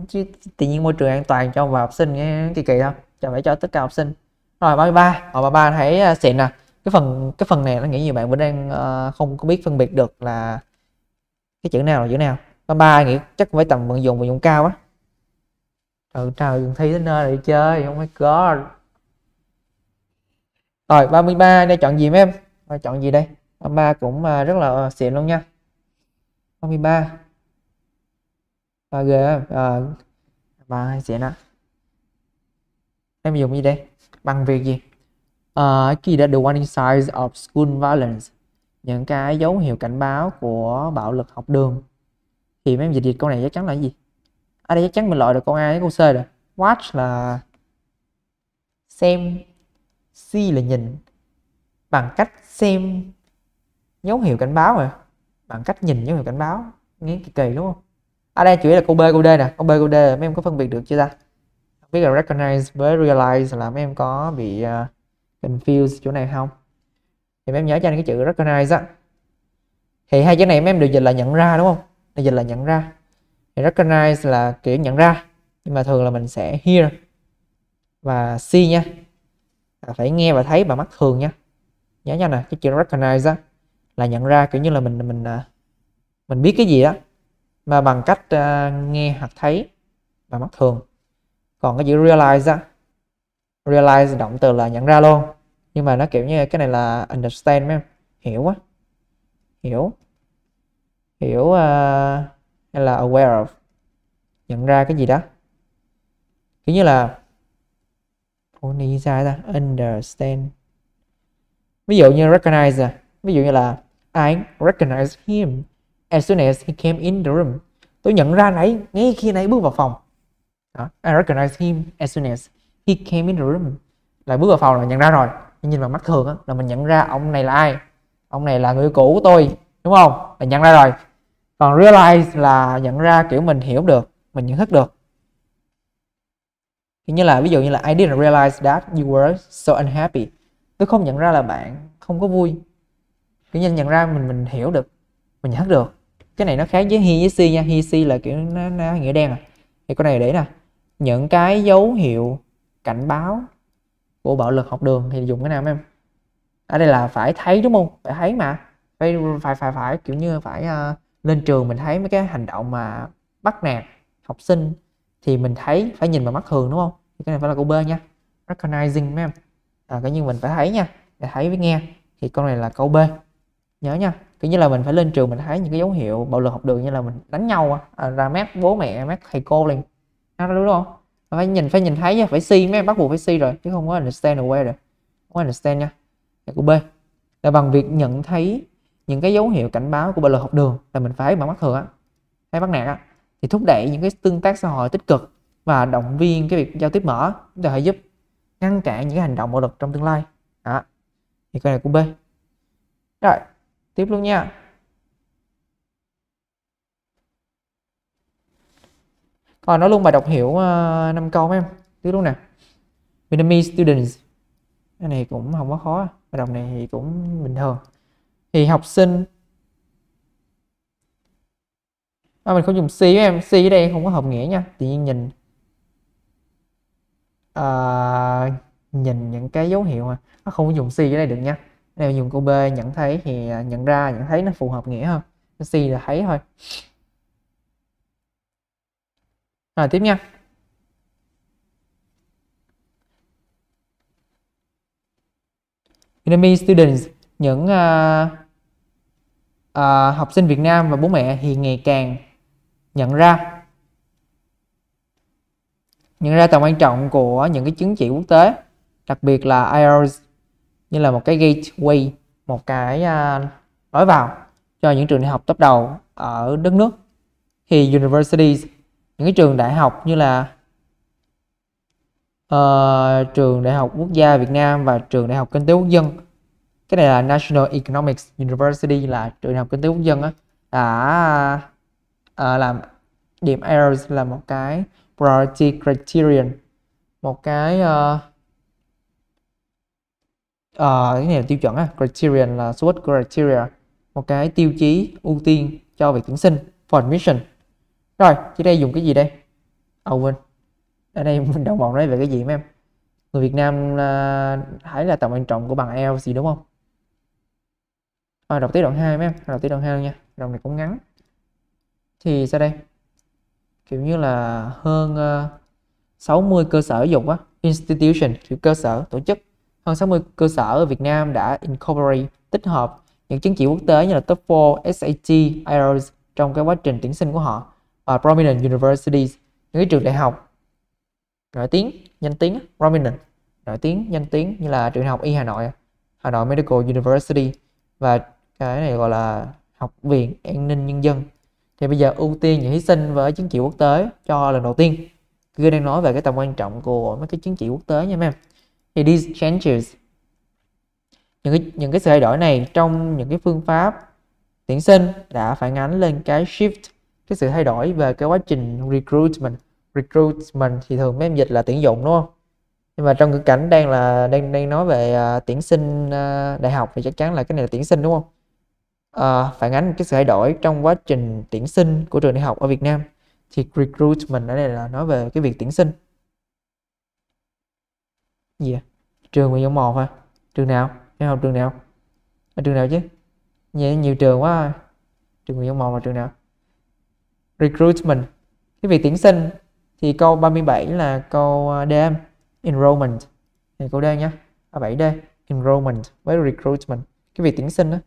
chứ tự nhiên môi trường an toàn cho một vài học sinh nghe kỳ kỳ đâu chẳng phải cho tất cả học sinh rồi 33 ở 33 thấy à, xịn nè cái phần cái phần này nó nghĩ nhiều bạn vẫn đang uh, không có biết phân biệt được là cái chữ nào là chữ nào 33 nghĩ chắc phải tầm vận dụng vận dụng cao á ừ trời dùng thi đến nơi để chơi không phải có rồi 33 đây chọn gì mấy em chọn gì đây 33 cũng à, rất là xịn luôn nha 23 và ghê à, và ờ, hay sẽ nó em dùng gì đây bằng việc gì à, kỳ đã the warning signs of school violence những cái dấu hiệu cảnh báo của bạo lực học đường thì em dịch dịch câu này chắc chắn là gì ở à, đây chắc chắn mình loại được câu A với câu C rồi watch là xem see là nhìn bằng cách xem dấu hiệu cảnh báo rồi bằng cách nhìn những hiệu cảnh báo nghe kỳ kỳ đúng không ở à đây chủ yếu là câu b câu d nè câu b câu d mấy em có phân biệt được chưa ta không biết là recognize với realize là mấy em có bị uh, confused chỗ này không thì mấy em nhớ cho anh cái chữ recognize á thì hai chữ này mấy em đều dịch là nhận ra đúng không đều dịch là nhận ra thì recognize là kiểu nhận ra nhưng mà thường là mình sẽ hear và see nha à, phải nghe và thấy bằng mắt thường nha nhớ nha nè cái chữ recognize á là nhận ra kiểu như là mình mình à, mình biết cái gì đó mà bằng cách uh, nghe hoặc thấy và mắt thường còn cái chữ realize á realize động từ là nhận ra luôn nhưng mà nó kiểu như cái này là understand mấy em hiểu quá hiểu hiểu uh, hay là aware of nhận ra cái gì đó kiểu như là ủa này sai ta understand ví dụ như recognize ví dụ như là I recognized him as soon as he came in the room. Tôi nhận ra nãy ngay khi nãy bước vào phòng. Đó. I recognized him as soon as he came in the room. Là bước vào phòng là nhận ra rồi. Nhưng nhìn vào mắt thường á, là mình nhận ra ông này là ai. Ông này là người cũ của tôi, đúng không? Là nhận ra rồi. Còn realize là nhận ra kiểu mình hiểu được, mình nhận thức được. Thì như là ví dụ như là I didn't realize that you were so unhappy. Tôi không nhận ra là bạn không có vui kiểu như nhận ra mình mình hiểu được mình nhận được cái này nó khác với hi với si nha hi si là kiểu nó, nó nghĩa đen à thì con này để nè những cái dấu hiệu cảnh báo của bạo lực học đường thì dùng cái nào em ở à, đây là phải thấy đúng không phải thấy mà phải phải phải, phải kiểu như phải uh, lên trường mình thấy mấy cái hành động mà bắt nạt học sinh thì mình thấy phải nhìn bằng mắt thường đúng không cái này phải là câu b nha recognizing mấy em à, cái như mình phải thấy nha để thấy với nghe thì con này là câu b nhớ nha kiểu như là mình phải lên trường mình thấy những cái dấu hiệu bạo lực học đường như là mình đánh nhau à, ra mép bố mẹ mép thầy cô liền à, đúng không phải nhìn phải nhìn thấy nha phải si mấy bắt buộc phải si rồi chứ không có understand away rồi không có understand nha Để của B là bằng việc nhận thấy những cái dấu hiệu cảnh báo của bạo lực học đường là mình phải bằng mắt thường á hay bắt nạt á thì thúc đẩy những cái tương tác xã hội tích cực và động viên cái việc giao tiếp mở để hãy giúp ngăn cản những hành động bạo lực trong tương lai đó thì cái này của B rồi tiếp luôn nha Rồi nó luôn bài đọc hiểu uh, ờ, 5 câu em Tiếp luôn nè Vietnamese students Cái này cũng không có khó Bài đọc này thì cũng bình thường Thì học sinh à, Mình không dùng C với em C ở đây không có hợp nghĩa nha Tự nhiên nhìn uh, Nhìn những cái dấu hiệu mà Nó không có dùng C ở đây được nha nếu dùng câu B nhận thấy thì à, nhận ra nhận thấy nó phù hợp nghĩa hơn C là thấy thôi rồi tiếp nha Vietnamese students những uh, uh, học sinh Việt Nam và bố mẹ thì ngày càng nhận ra nhận ra tầm quan trọng của những cái chứng chỉ quốc tế đặc biệt là IELTS như là một cái gateway một cái à, lối vào cho những trường đại học top đầu ở đất nước thì universities những cái trường đại học như là uh, trường đại học quốc gia Việt Nam và trường đại học kinh tế quốc dân cái này là National Economics University là trường đại học kinh tế quốc dân á đã uh, làm điểm IELTS là một cái priority criterion một cái uh, Ờ, cái này là tiêu chuẩn criterion là SWOT criteria một cái tiêu chí ưu tiên cho việc tuyển sinh for admission rồi chỉ đây dùng cái gì đây à quên ở đây mình đậu mộng nói về cái gì mấy em người Việt Nam là, hãy là tầm quan trọng của bằng IELTS gì đúng không à, đọc tiếp đoạn 2 mấy em đọc tiếp đoạn 2 nha đoạn này cũng ngắn thì sao đây kiểu như là hơn à, uh, 60 cơ sở dùng á institution kiểu cơ sở tổ chức hơn ờ, 60 cơ sở ở Việt Nam đã incorporate tích hợp những chứng chỉ quốc tế như là TOEFL, SAT, IELTS trong cái quá trình tuyển sinh của họ và prominent universities những cái trường đại học nổi tiếng danh tiếng prominent nổi tiếng danh tiếng như là trường đại học y Hà Nội Hà Nội Medical University và cái này gọi là học viện an ninh nhân dân thì bây giờ ưu tiên những thí sinh với chứng chỉ quốc tế cho lần đầu tiên Gư đang nói về cái tầm quan trọng của mấy cái chứng chỉ quốc tế nha mấy em thì these changes những cái những cái sự thay đổi này trong những cái phương pháp tuyển sinh đã phản ánh lên cái shift cái sự thay đổi về cái quá trình recruitment recruitment thì thường mấy em dịch là tuyển dụng đúng không nhưng mà trong ngữ cảnh đang là đang đang nói về uh, tuyển sinh uh, đại học thì chắc chắn là cái này là tuyển sinh đúng không uh, phản ánh cái sự thay đổi trong quá trình tuyển sinh của trường đại học ở Việt Nam thì recruitment ở đây là nói về cái việc tuyển sinh gì à? trường mà giống một hả trường nào em học trường nào ở à, trường nào chứ vậy nhiều trường quá à. trường người giống một là trường nào recruitment cái việc tuyển sinh thì câu 37 là câu D à, enrollment thì câu D ở 37D enrollment với recruitment cái việc tuyển sinh đó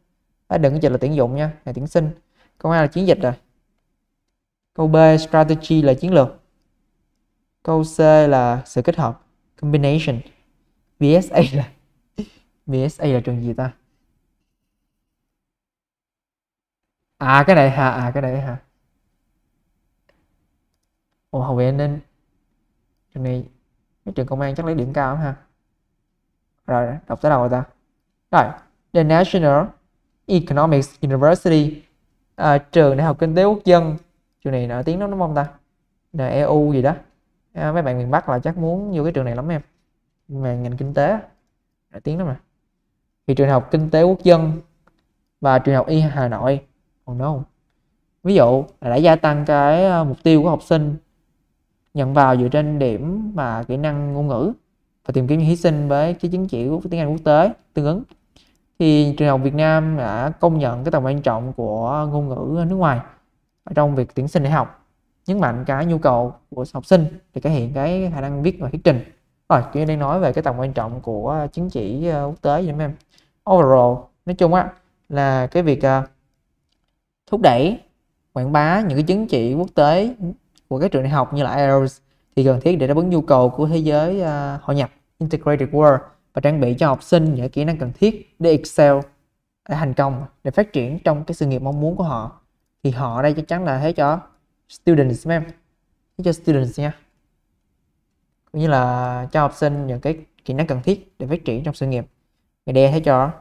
à, đừng có dịch là tuyển dụng nha là tuyển sinh câu A là chiến dịch rồi câu B strategy là chiến lược câu C là sự kết hợp combination VSA là VSA là trường gì ta à cái này hả à cái này hả ồ học viện nên trường này cái trường công an chắc lấy điểm cao lắm ha rồi đọc tới đâu rồi ta rồi the National Economics University à, trường đại học kinh tế quốc dân trường này nổi tiếng lắm đúng không ta NEU gì đó à, mấy bạn miền Bắc là chắc muốn vô cái trường này lắm em về ngành kinh tế nổi tiếng lắm mà thì trường học kinh tế quốc dân và trường học y hà nội còn đâu no. ví dụ là đã gia tăng cái ờ, mục tiêu của học sinh nhận vào dựa trên điểm và kỹ năng ngôn ngữ và tìm kiếm những thí sinh với cái chứng chỉ của tiếng Anh quốc tế tương ứng thì trường học Việt Nam đã công nhận cái tầm quan trọng của ngôn ngữ nước ngoài trong việc tuyển sinh đại học nhấn mạnh cái nhu cầu của học sinh để thể hiện cái khả năng viết và thuyết trình rồi kia đang nói về cái tầm quan trọng của chứng à, chỉ à, quốc tế gì em overall nói chung á là cái việc à, thúc đẩy quảng bá những cái chứng chỉ quốc tế của các trường đại học như là IELTS thì cần thiết để đáp ứng nhu cầu của thế giới uh, hội nhập integrated world và trang bị cho học sinh những kỹ năng cần thiết để excel để thành công để phát triển trong cái sự nghiệp mong muốn của họ thì họ đây chắc chắn là thế cho students em cho students nha cũng như là cho học sinh những cái kỹ năng cần thiết để phát triển trong sự nghiệp ngày D thấy cho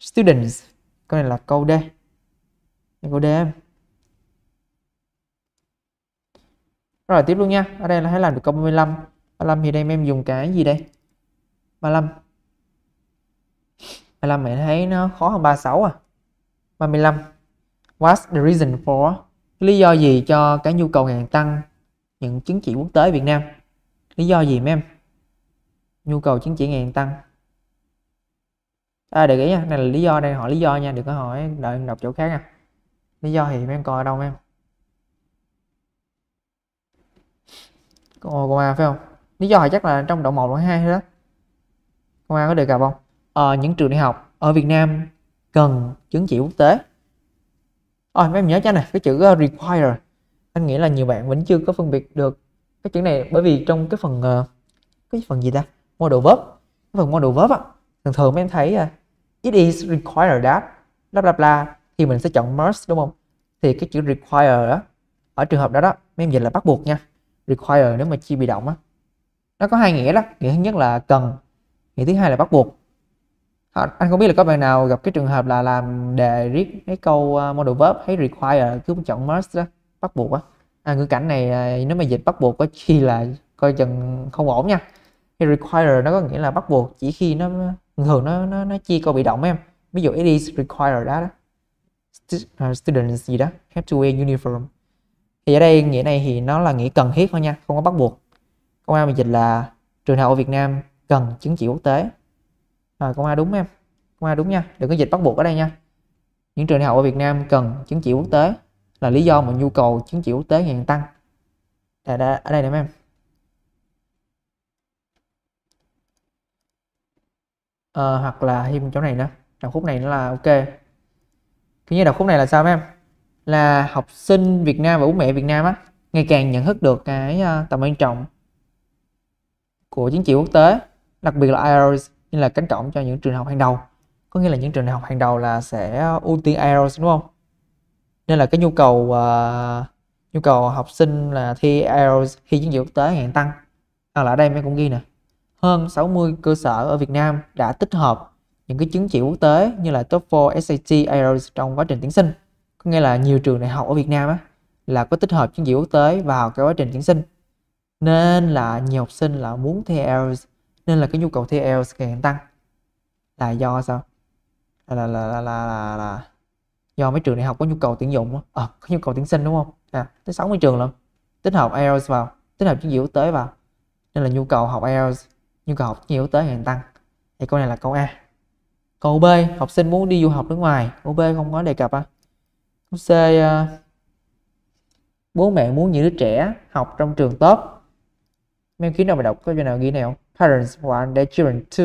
students câu này là câu D câu D em rồi tiếp luôn nha ở đây là hãy làm được câu 35 35 thì đây em dùng cái gì đây 35 35 mẹ thấy nó khó hơn 36 à 35 What's the reason for? Lý do gì cho cái nhu cầu ngày càng tăng những chứng chỉ quốc tế Việt Nam? lý do gì mấy em nhu cầu chứng chỉ ngày càng tăng à, để ý nha này là lý do đây hỏi lý do nha đừng có hỏi đợi đọc chỗ khác nha lý do thì mấy em coi ở đâu mấy em câu A phải không lý do thì chắc là trong đậu một đoạn hai đó câu A có đề cập không ờ, những trường đại học ở Việt Nam cần chứng chỉ quốc tế Ôi, ờ, mấy em nhớ cho này cái chữ ờ, require anh nghĩ là nhiều bạn vẫn chưa có phân biệt được cái chữ này bởi vì trong cái phần ờ, cái phần gì ta model verb cái phần model verb á thường thường mấy em thấy à, it is required that bla bla bla thì mình sẽ chọn must đúng không thì cái chữ require đó ở trường hợp đó đó mấy em dịch là bắt buộc nha require nếu mà chi bị động á nó có hai nghĩa đó nghĩa thứ nhất là cần nghĩa thứ hai là bắt buộc à, anh không biết là có bạn nào gặp cái trường hợp là làm đề riết cái câu uh, model verb thấy require cứ chọn must đó bắt buộc á à, ngữ cảnh này à, nếu mà dịch bắt buộc có khi là coi chừng không ổn nha thì require nó có nghĩa là bắt buộc chỉ khi nó thường nó nó, nó chia câu bị động em ví dụ it is required đó, đó. St- uh, à, students gì đó have to wear uniform thì ở đây nghĩa này thì nó là nghĩa cần thiết thôi nha không có bắt buộc công an mình dịch là trường học ở Việt Nam cần chứng chỉ quốc tế à, công an đúng em công an đúng nha đừng có dịch bắt buộc ở đây nha những trường đại học ở Việt Nam cần chứng chỉ quốc tế là lý do mà nhu cầu chứng chỉ quốc tế ngày càng tăng để, để, ở đây nè em à, hoặc là thêm chỗ này nữa đọc khúc này nó là ok cứ như đọc khúc này là sao em là học sinh Việt Nam và bố mẹ Việt Nam á ngày càng nhận thức được cái ờ, tầm quan trọng của chính trị quốc tế đặc biệt là IELTS như là cánh cổng cho những trường học hàng đầu có nghĩa là những trường học hàng đầu là sẽ ưu tiên IELTS đúng không nên là cái nhu cầu uh, nhu cầu học sinh là thi IELTS thi chứng chỉ quốc tế ngày tăng à, là ở đây em cũng ghi nè hơn 60 cơ sở ở Việt Nam đã tích hợp những cái chứng chỉ quốc tế như là TOEFL, SAT, IELTS trong quá trình tuyển sinh có nghĩa là nhiều trường đại học ở Việt Nam á, là có tích hợp chứng chỉ quốc tế vào cái quá trình tuyển sinh nên là nhiều học sinh là muốn thi IELTS nên là cái nhu cầu thi IELTS càng tăng là do sao là là là là là, là, là do mấy trường đại học có nhu cầu tuyển dụng à, có nhu cầu tuyển sinh đúng không à, tới 60 trường lắm, tích hợp IELTS vào tích hợp chứng chỉ quốc tế vào nên là nhu cầu học IELTS nhu cầu học chứng chỉ quốc tế hiện tăng thì câu này là câu A câu B học sinh muốn đi du học nước ngoài câu B không có đề cập à câu C uh, bố mẹ muốn những đứa trẻ học trong trường tốt, mấy kiến nào mà đọc có chỗ nào ghi nào. parents want their children to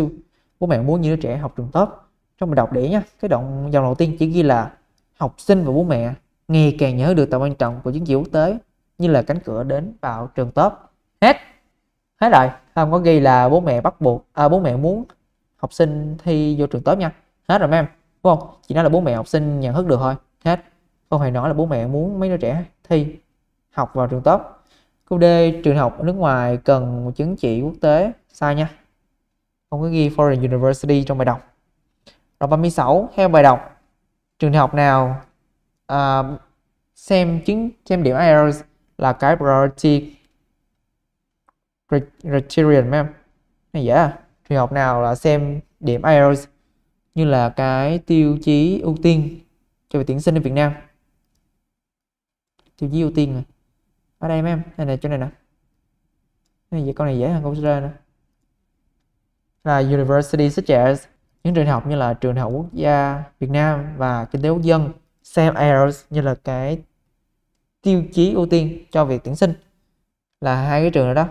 bố mẹ muốn những đứa trẻ học trường tốt, trong mình đọc để nhá cái đoạn dòng đầu tiên chỉ ghi là học sinh và bố mẹ ngày càng nhớ được tầm quan trọng của chứng chỉ quốc tế như là cánh cửa đến vào trường top hết hết rồi không có ghi là bố mẹ bắt buộc à, bố mẹ muốn học sinh thi vô trường top nha hết rồi mấy em đúng không chỉ nói là bố mẹ học sinh nhận thức được thôi hết không phải nói là bố mẹ muốn mấy đứa trẻ thi học vào trường top câu d trường học ở nước ngoài cần một chứng chỉ quốc tế sai nha không có ghi foreign university trong bài đọc rồi 36 theo bài đọc trường đại học nào uh, xem chứng xem điểm IELTS là cái priority criterion mấy em này dễ à trường học nào là xem điểm IELTS như là cái tiêu chí ưu tiên cho việc tuyển sinh ở Việt Nam tiêu chí ưu tiên này. ở đây mấy em này này chỗ này nè này vậy con này dễ hơn câu ra nữa. là university such as những trường đại học như là trường đại học quốc gia Việt Nam và kinh tế quốc dân xem IELTS như là cái tiêu chí ưu tiên cho việc tuyển sinh là hai cái trường đó đó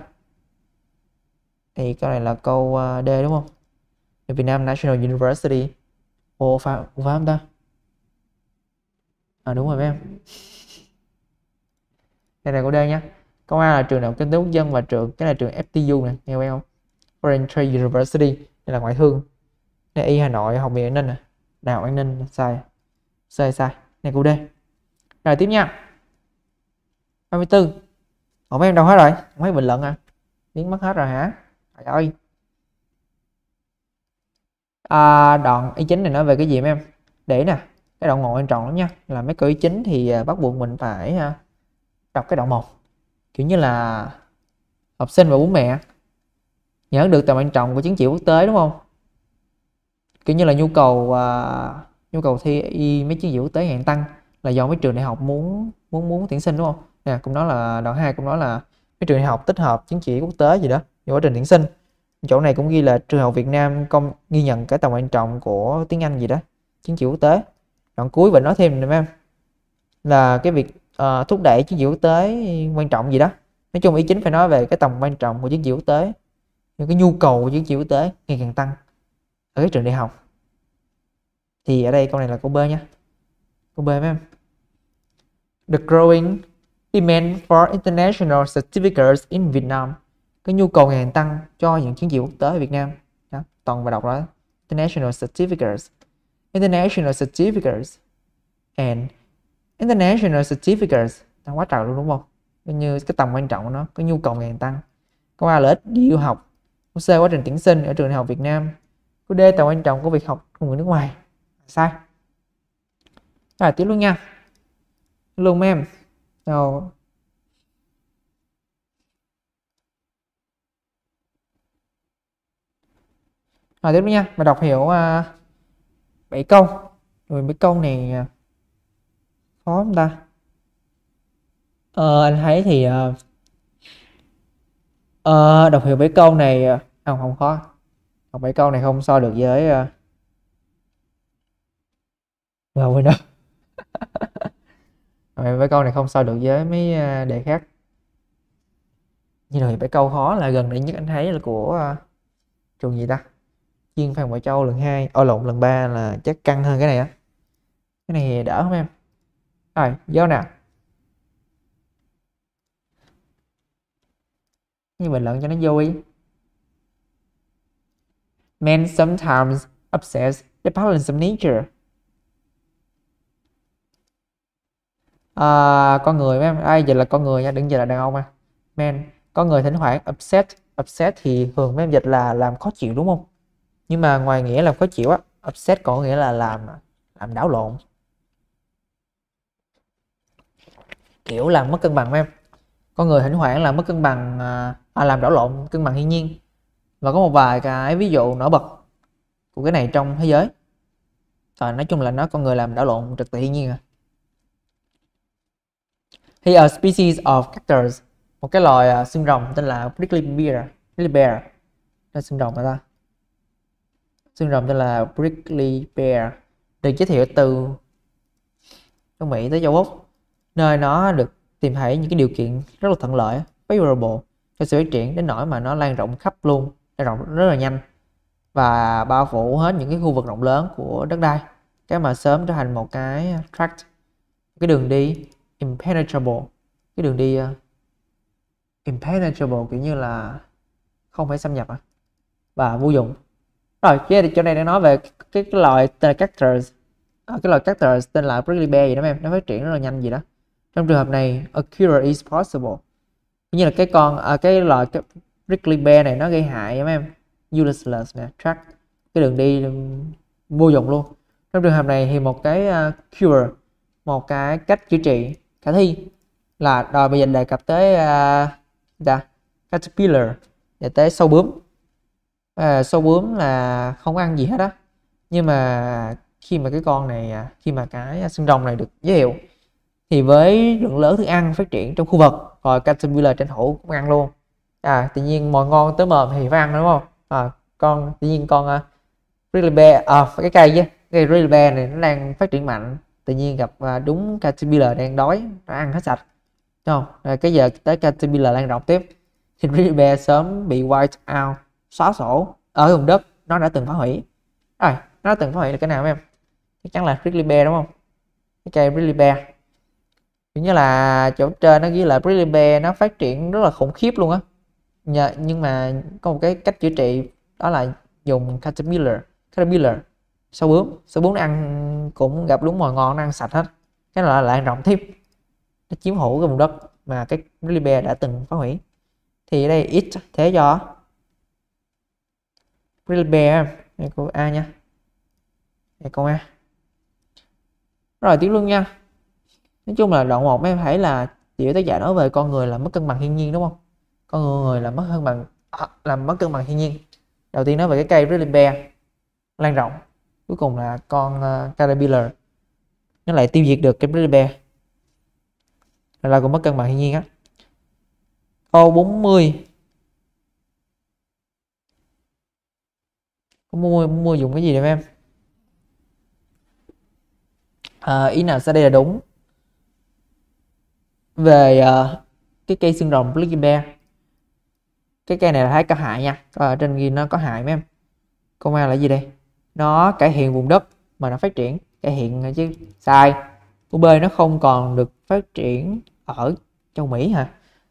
thì cái này là câu ờ, D đúng không Việt Nam National University Ồ phải, phải không ta à đúng rồi mấy em đây này câu D nhé câu A là trường đại học kinh tế quốc dân và trường cái là trường FTU này nghe quen không Foreign Trade University đây là ngoại thương này y hà nội học viện an ninh à đại học an ninh sai sai sai này câu d rồi tiếp nha 34 Ủa mấy em đâu hết rồi không thấy bình luận à biến mất hết rồi hả trời ơi à, đoạn y chính này nói về cái gì em để nè cái đoạn ngồi trọng lắm nha là mấy cử ý chính thì à, bắt buộc mình phải à, đọc cái đoạn một kiểu như là học sinh và bố mẹ nhớ được tầm quan trọng của chứng chỉ quốc tế đúng không kiểu như là nhu cầu à, nhu cầu thi y mấy chiến sĩ quốc tế ngày tăng là do mấy trường đại học muốn muốn muốn tuyển sinh đúng không nè cũng nói là đoạn hai cũng nói là mấy trường đại học tích hợp chứng chỉ quốc tế gì đó trong quá trình tuyển sinh chỗ này cũng ghi là trường học Việt Nam công ghi nhận cái tầm quan trọng của tiếng Anh gì đó chứng chỉ quốc tế đoạn cuối và nói thêm nè em là cái việc uh, thúc đẩy chứng chỉ quốc tế quan trọng gì đó nói chung ý chính phải nói về cái tầm quan trọng của chứng chỉ quốc tế những cái nhu cầu của chứng chỉ quốc tế ngày càng tăng ở cái trường đại học thì ở đây câu này là câu B nhé câu B với em the growing demand for international certificates in Vietnam cái nhu cầu ngày càng tăng cho những chứng chỉ quốc tế ở Việt Nam đó, toàn và đọc đó international certificates international certificates and international certificates nó quá trời luôn đúng không như cái tầm quan trọng của nó cái nhu cầu ngày càng tăng câu A là ít đi du học câu C quá trình tuyển sinh ở trường đại học Việt Nam Câu D tầm quan trọng của việc học của người nước ngoài sai à tiếp luôn nha luôn em Rồi à, tiếp nha mà đọc hiểu uh, câu rồi mấy câu này à, khó không ta ờ, anh thấy thì uh, uh, đọc hiểu mấy câu này không không khó học mấy câu này không so được với uh, không quên đó mấy câu này không so được với mấy ờ, đề khác như rồi mấy câu khó là gần đây nhất anh thấy là của ờ, trường gì ta chuyên phan bội châu lần 2 ô lộn lần 3 là chắc căng hơn cái này á cái này đỡ không em rồi vô nè, như bình luận cho nó vui men sometimes upsets the balance of nature à, con người em ai à, dịch là con người nha đừng dịch là đàn ông à men con người thỉnh thoảng upset upset thì thường em dịch là làm khó chịu đúng không nhưng mà ngoài nghĩa là khó chịu á upset có nghĩa là làm làm đảo lộn kiểu làm mất cân bằng em con người thỉnh thoảng là mất cân bằng à, à, làm đảo lộn cân bằng thiên nhiên và có một vài cái ví dụ nổi bật của cái này trong thế giới à, nói chung là nó con người làm đảo lộn trật tự thiên nhiên à He a species of cactus một cái loài uh, à, xương rồng tên là prickly bear prickly bear nó xương rồng mà ta xương rồng tên là prickly bear được giới thiệu từ châu Mỹ tới châu Úc nơi nó được tìm thấy những cái điều kiện rất là thuận lợi favorable cho sự phát triển đến nỗi mà nó lan rộng khắp luôn rộng rất là nhanh và bao phủ hết những cái khu vực rộng lớn của đất đai cái mà sớm trở thành một cái tract cái đường đi impenetrable cái đường đi uh, impenetrable kiểu như là không phải xâm nhập à? và vô dụng rồi cái chỗ này đã nói về cái, cái, cái loại tên là cactus à, cái loại cactus tên là prickly pear gì đó em nó phát triển rất là nhanh gì đó trong trường hợp này a cure is possible như là cái con à, cái loại cái, Rickly Bear này nó gây hại em em Useless nè track cái đường đi vô dụng luôn trong trường hợp này thì một cái uh, cure một cái cách chữa trị khả thi là rồi bây giờ đề cập tới uh, dạ, caterpillar để tới sâu bướm à, sâu bướm là không ăn gì hết á nhưng mà khi mà cái con này à, khi mà cái xương rồng này được giới thiệu thì với lượng lớn thức ăn phát triển trong khu vực rồi caterpillar tranh thủ cũng ăn luôn à tự nhiên mọi ngon tới mồm thì phải ăn đúng không à, con tự nhiên con uh, à, really bear à, cái cây chứ cây really bear này nó đang phát triển mạnh tự nhiên gặp uh, đúng caterpillar đang đói nó ăn hết sạch đúng không rồi cái giờ tới caterpillar lan rộng tiếp thì really bear sớm bị white out xóa sổ ở vùng đất nó đã từng phá hủy rồi à, nó đã từng phá hủy là cái nào em chắc chắn là really bear đúng không cái cây really bear kiểu như là chỗ trên nó ghi là really bear nó phát triển rất là khủng khiếp luôn á nhờ, dạ, nhưng mà có một cái cách chữa trị đó là dùng caterpillar caterpillar sâu bướm sâu bướm nó ăn cũng gặp đúng mồi ngon nó ăn sạch hết cái là lại rộng thiếp nó chiếm hữu cái vùng đất mà cái Libya đã từng phá hủy thì ở đây ít thế do Libya này câu A nha này câu A rồi tiếp luôn nha nói chung là đoạn 1 em thấy là chỉ tác giả nói về con người là mất cân bằng thiên nhiên đúng không có người là mất hơn bằng à, làm mất cân bằng thiên nhiên đầu tiên nói về cái cây Brilliant Bear lan rộng cuối cùng là con uh, Caterpillar nó lại tiêu diệt được cái Brilliant Bear là cũng mất cân bằng thiên nhiên á câu 40 mua mua dùng cái gì đẹp em à, ý nào sau đây là đúng về uh, cái cây xương rồng Blicky Bear cái cây này là thấy có hại nha ở ờ, trên ghi nó có hại mấy em công coma là gì đây nó cải thiện vùng đất mà nó phát triển cải thiện ờ, chứ sai UB nó không còn được phát triển ở châu Mỹ hả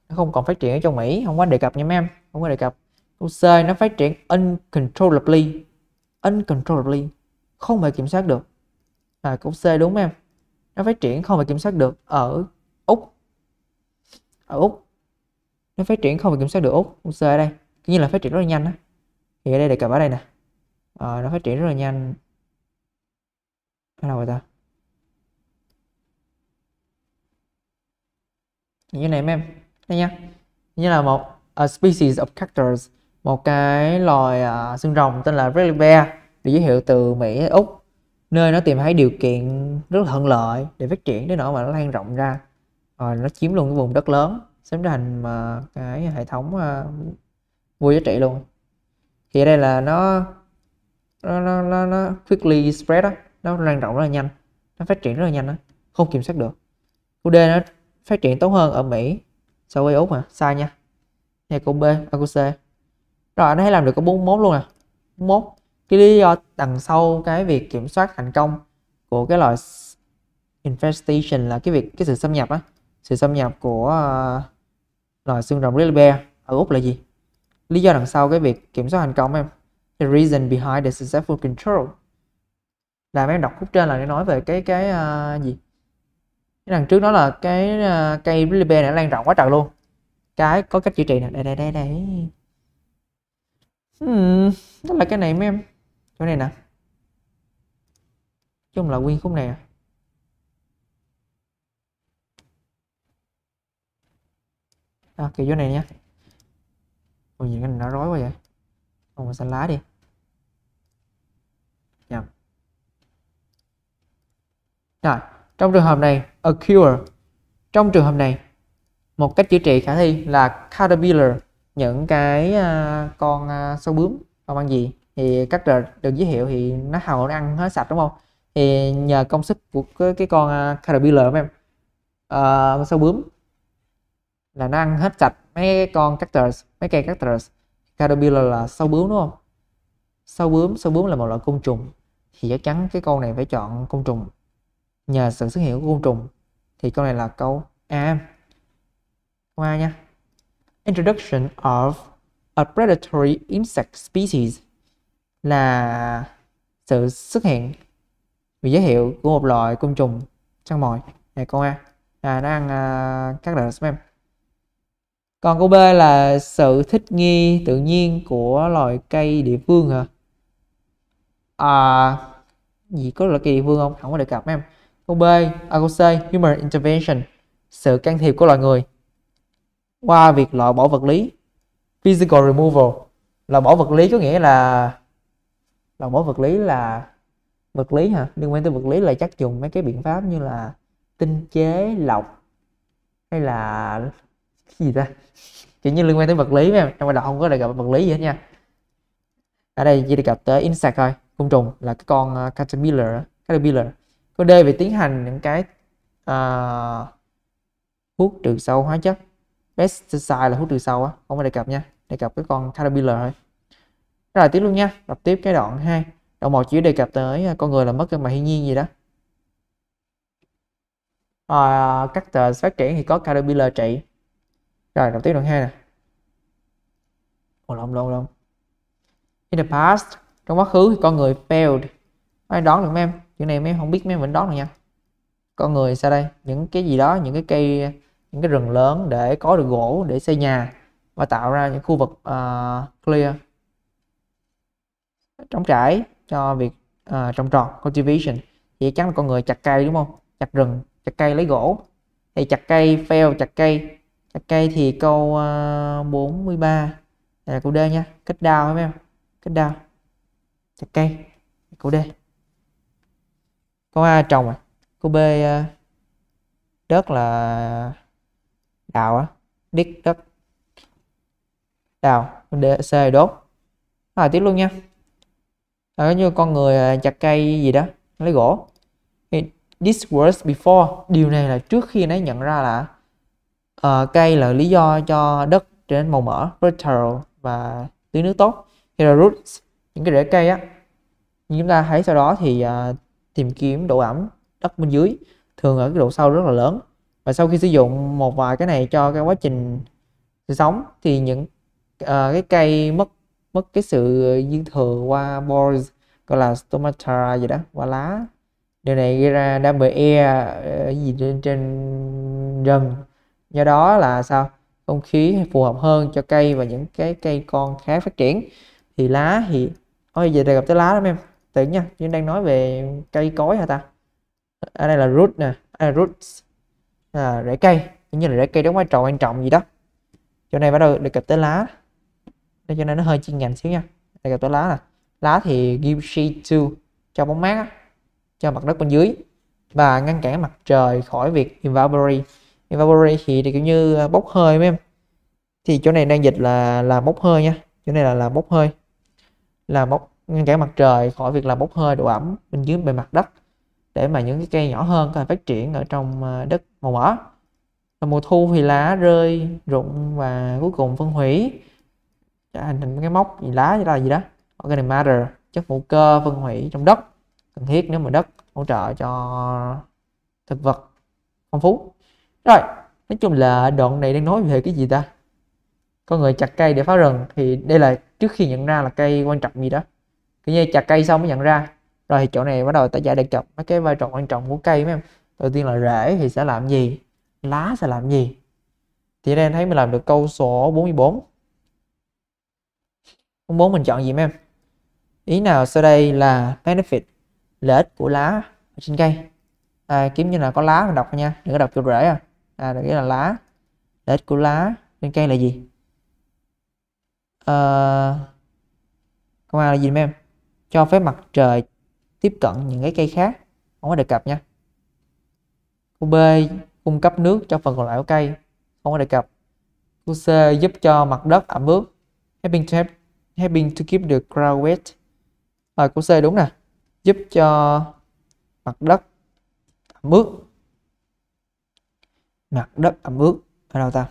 nó không còn phát triển ở châu Mỹ không có đề cập nha mấy em không có đề cập UC nó phát triển uncontrollably uncontrollably không phải kiểm soát được à cũng C đúng em nó phát triển không phải kiểm soát được ở Úc ở Úc nó phát triển không thể kiểm soát được úc úc ở đây cũng như là phát triển rất là nhanh á, thì ở đây đề cập ở đây nè à, nó phát triển rất là nhanh ở đâu rồi ta như này em đây nha như là một a species of cactus một cái loài uh, xương rồng tên là Red Bear được giới thiệu từ Mỹ Úc nơi nó tìm thấy điều kiện rất là thuận lợi để phát triển đến nỗi mà nó lan rộng ra rồi nó chiếm luôn cái vùng đất lớn sớm trở thành mà cái hệ thống ờ, uh, vô giá trị luôn thì ở đây là nó nó nó nó, nó quickly spread đó nó lan rộng rất là nhanh nó phát triển rất là nhanh đó không kiểm soát được câu D nó phát triển tốt hơn ở Mỹ so với Úc mà sai nha hay cô B à, câu C rồi nó thấy làm được có 41 luôn à. 41 cái lý do đằng sau cái việc kiểm soát thành công của cái loại infestation là cái việc cái sự xâm nhập á sự xâm nhập của uh, loài xương rồng grizzly bear ở úc là gì lý do đằng sau cái việc kiểm soát thành công em the reason behind the successful control là em đọc khúc trên là để nói về cái cái uh, gì cái đằng trước đó là cái uh, cây grizzly bear này lan rộng quá trời luôn cái có cách chữa trị nè đây đây đây đây hmm, đó là cái này mấy em chỗ này nè chung là nguyên khúc này à. đó, kiểu chỗ này nhé ôi nhìn cái này nó rối quá vậy không mình xanh lá đi nhầm dạ. rồi trong trường hợp này a cure trong trường hợp này một cách chữa trị khả thi là caterpillar những cái uh, con uh, sâu bướm không ăn gì thì các đợt được giới thiệu thì nó hầu nó ăn hết sạch đúng không thì nhờ công sức của cái, cái con uh, caterpillar em uh, sâu bướm là nó ăn hết sạch mấy con cactus mấy cây cactus caterpillar là sâu bướm đúng không sâu bướm sâu bướm là một loại côn trùng thì chắc chắn cái câu này phải chọn côn trùng nhờ sự xuất hiện của côn trùng thì câu này là câu A câu A nha introduction of a predatory insect species là sự xuất hiện vì giới thiệu của một loại côn trùng săn mồi này câu A là nó ăn uh, các loại spam còn câu B là sự thích nghi tự nhiên của loài cây địa phương hả à gì có loài cây địa phương không không có đề cập em câu B à, câu C human intervention sự can thiệp của loài người qua việc loại bỏ vật lý physical removal loại bỏ vật lý có nghĩa là loại bỏ vật lý là vật lý hả liên quan tới vật lý là chắc dùng mấy cái biện pháp như là tinh chế lọc hay là cái gì ta kiểu như liên quan tới vật lý mà trong bài đọc không có đề cập vật lý gì hết nha ở đây chỉ đề cập tới insect thôi côn trùng là cái con uh, caterpillar caterpillar có đề về tiến hành những cái uh, à, thuốc trừ sâu hóa chất pesticide là thuốc trừ sâu á không có đề cập nha đề cập cái con caterpillar thôi rồi tiếp luôn nha đọc tiếp cái đoạn 2 đoạn một chỉ đề cập tới à, con người là mất cân bằng thiên nhiên gì đó à, các tờ phát triển thì có caterpillar trị rồi đọc tiếp đoạn hai nè lộn lộn lộn in the past trong quá khứ thì con người failed ai đoán được mấy em chuyện này mấy em không biết mấy em vẫn đoán được nha con người sao đây những cái gì đó những cái cây những cái rừng lớn để có được gỗ để xây nhà và tạo ra những khu vực uh, clear trống trải cho việc uh, trồng trọt cultivation thì chắc là con người chặt cây đúng không chặt rừng chặt cây lấy gỗ thì chặt cây fail chặt cây ok thì câu uh, ờ, 43 Đây là câu D nha cách đào em em cách đào chặt cây câu D câu A trồng à câu B uh, đất là đào á đít đất đào D C đốt rồi tiếp luôn nha đó ờ, như con người chặt cây gì đó lấy gỗ This was before điều này là trước khi nó nhận ra là Ờ, cây là lý do cho đất trở nên màu mỡ fertile và tưới nước tốt thì là roots những cái rễ cây á như chúng ta thấy sau đó thì uh, tìm kiếm độ ẩm đất bên dưới thường ở cái độ sâu rất là lớn và sau khi sử dụng một vài cái này cho cái quá trình sự sống thì những uh, cái cây mất mất cái sự dư thừa qua borers gọi là stomata gì đó qua lá điều này gây ra đam bờ e gì trên, trên rừng do đó là sao không khí phù hợp hơn cho cây và những cái cây con khác phát triển thì lá thì ôi giờ đề cập tới lá lắm em tưởng nha nhưng đang nói về cây cối hả ta ở đây là root nè à, roots à, rễ cây cũng như là rễ cây đóng vai trò quan trọng gì đó chỗ này bắt đầu đề cập tới lá để cho nên nó hơi chuyên ngành xíu nha đề cập tới lá nè lá thì give shade to cho bóng mát cho mặt đất bên dưới và ngăn cản mặt trời khỏi việc evaporate evaporate thì, thì kiểu như bốc hơi mấy em thì chỗ này đang dịch là là bốc hơi nha chỗ này là là bốc hơi là bốc ngăn cản mặt trời khỏi việc là bốc hơi độ ẩm bên dưới bề mặt đất để mà những cái cây nhỏ hơn có thể phát triển ở trong à, đất màu mỡ và mùa thu thì lá rơi rụng và cuối cùng phân hủy trở thành cái mốc gì lá gì đó gì đó organic matter chất hữu cơ phân hủy trong đất cần thiết nếu mà đất hỗ trợ cho thực vật phong phú rồi nói chung là đoạn này đang nói về cái gì ta con người chặt cây để phá rừng thì đây là trước khi nhận ra là cây quan trọng gì đó cứ như chặt cây xong mới nhận ra rồi thì chỗ này bắt đầu ta giải đề cập mấy cái vai trò quan trọng của cây mấy em đầu tiên là rễ thì sẽ làm gì lá sẽ làm gì thì đây thấy mình làm được câu số 44 bốn mình chọn gì mấy em ý nào sau đây là benefit lợi ích của lá trên cây à, kiếm như là có lá mình đọc nha đừng có đọc kiểu rễ à à, nghĩa là lá lợi ích của lá trên cây là gì à, câu a là gì em cho phép mặt trời tiếp cận những cái cây khác không có đề cập nha câu b cung cấp nước cho phần còn lại của cây không có đề cập câu c giúp cho mặt đất ẩm ướt helping to, help, helping to keep the ground wet rồi ờ, câu c đúng nè giúp cho mặt đất ẩm ướt mặt đất ẩm ướt ở đâu ta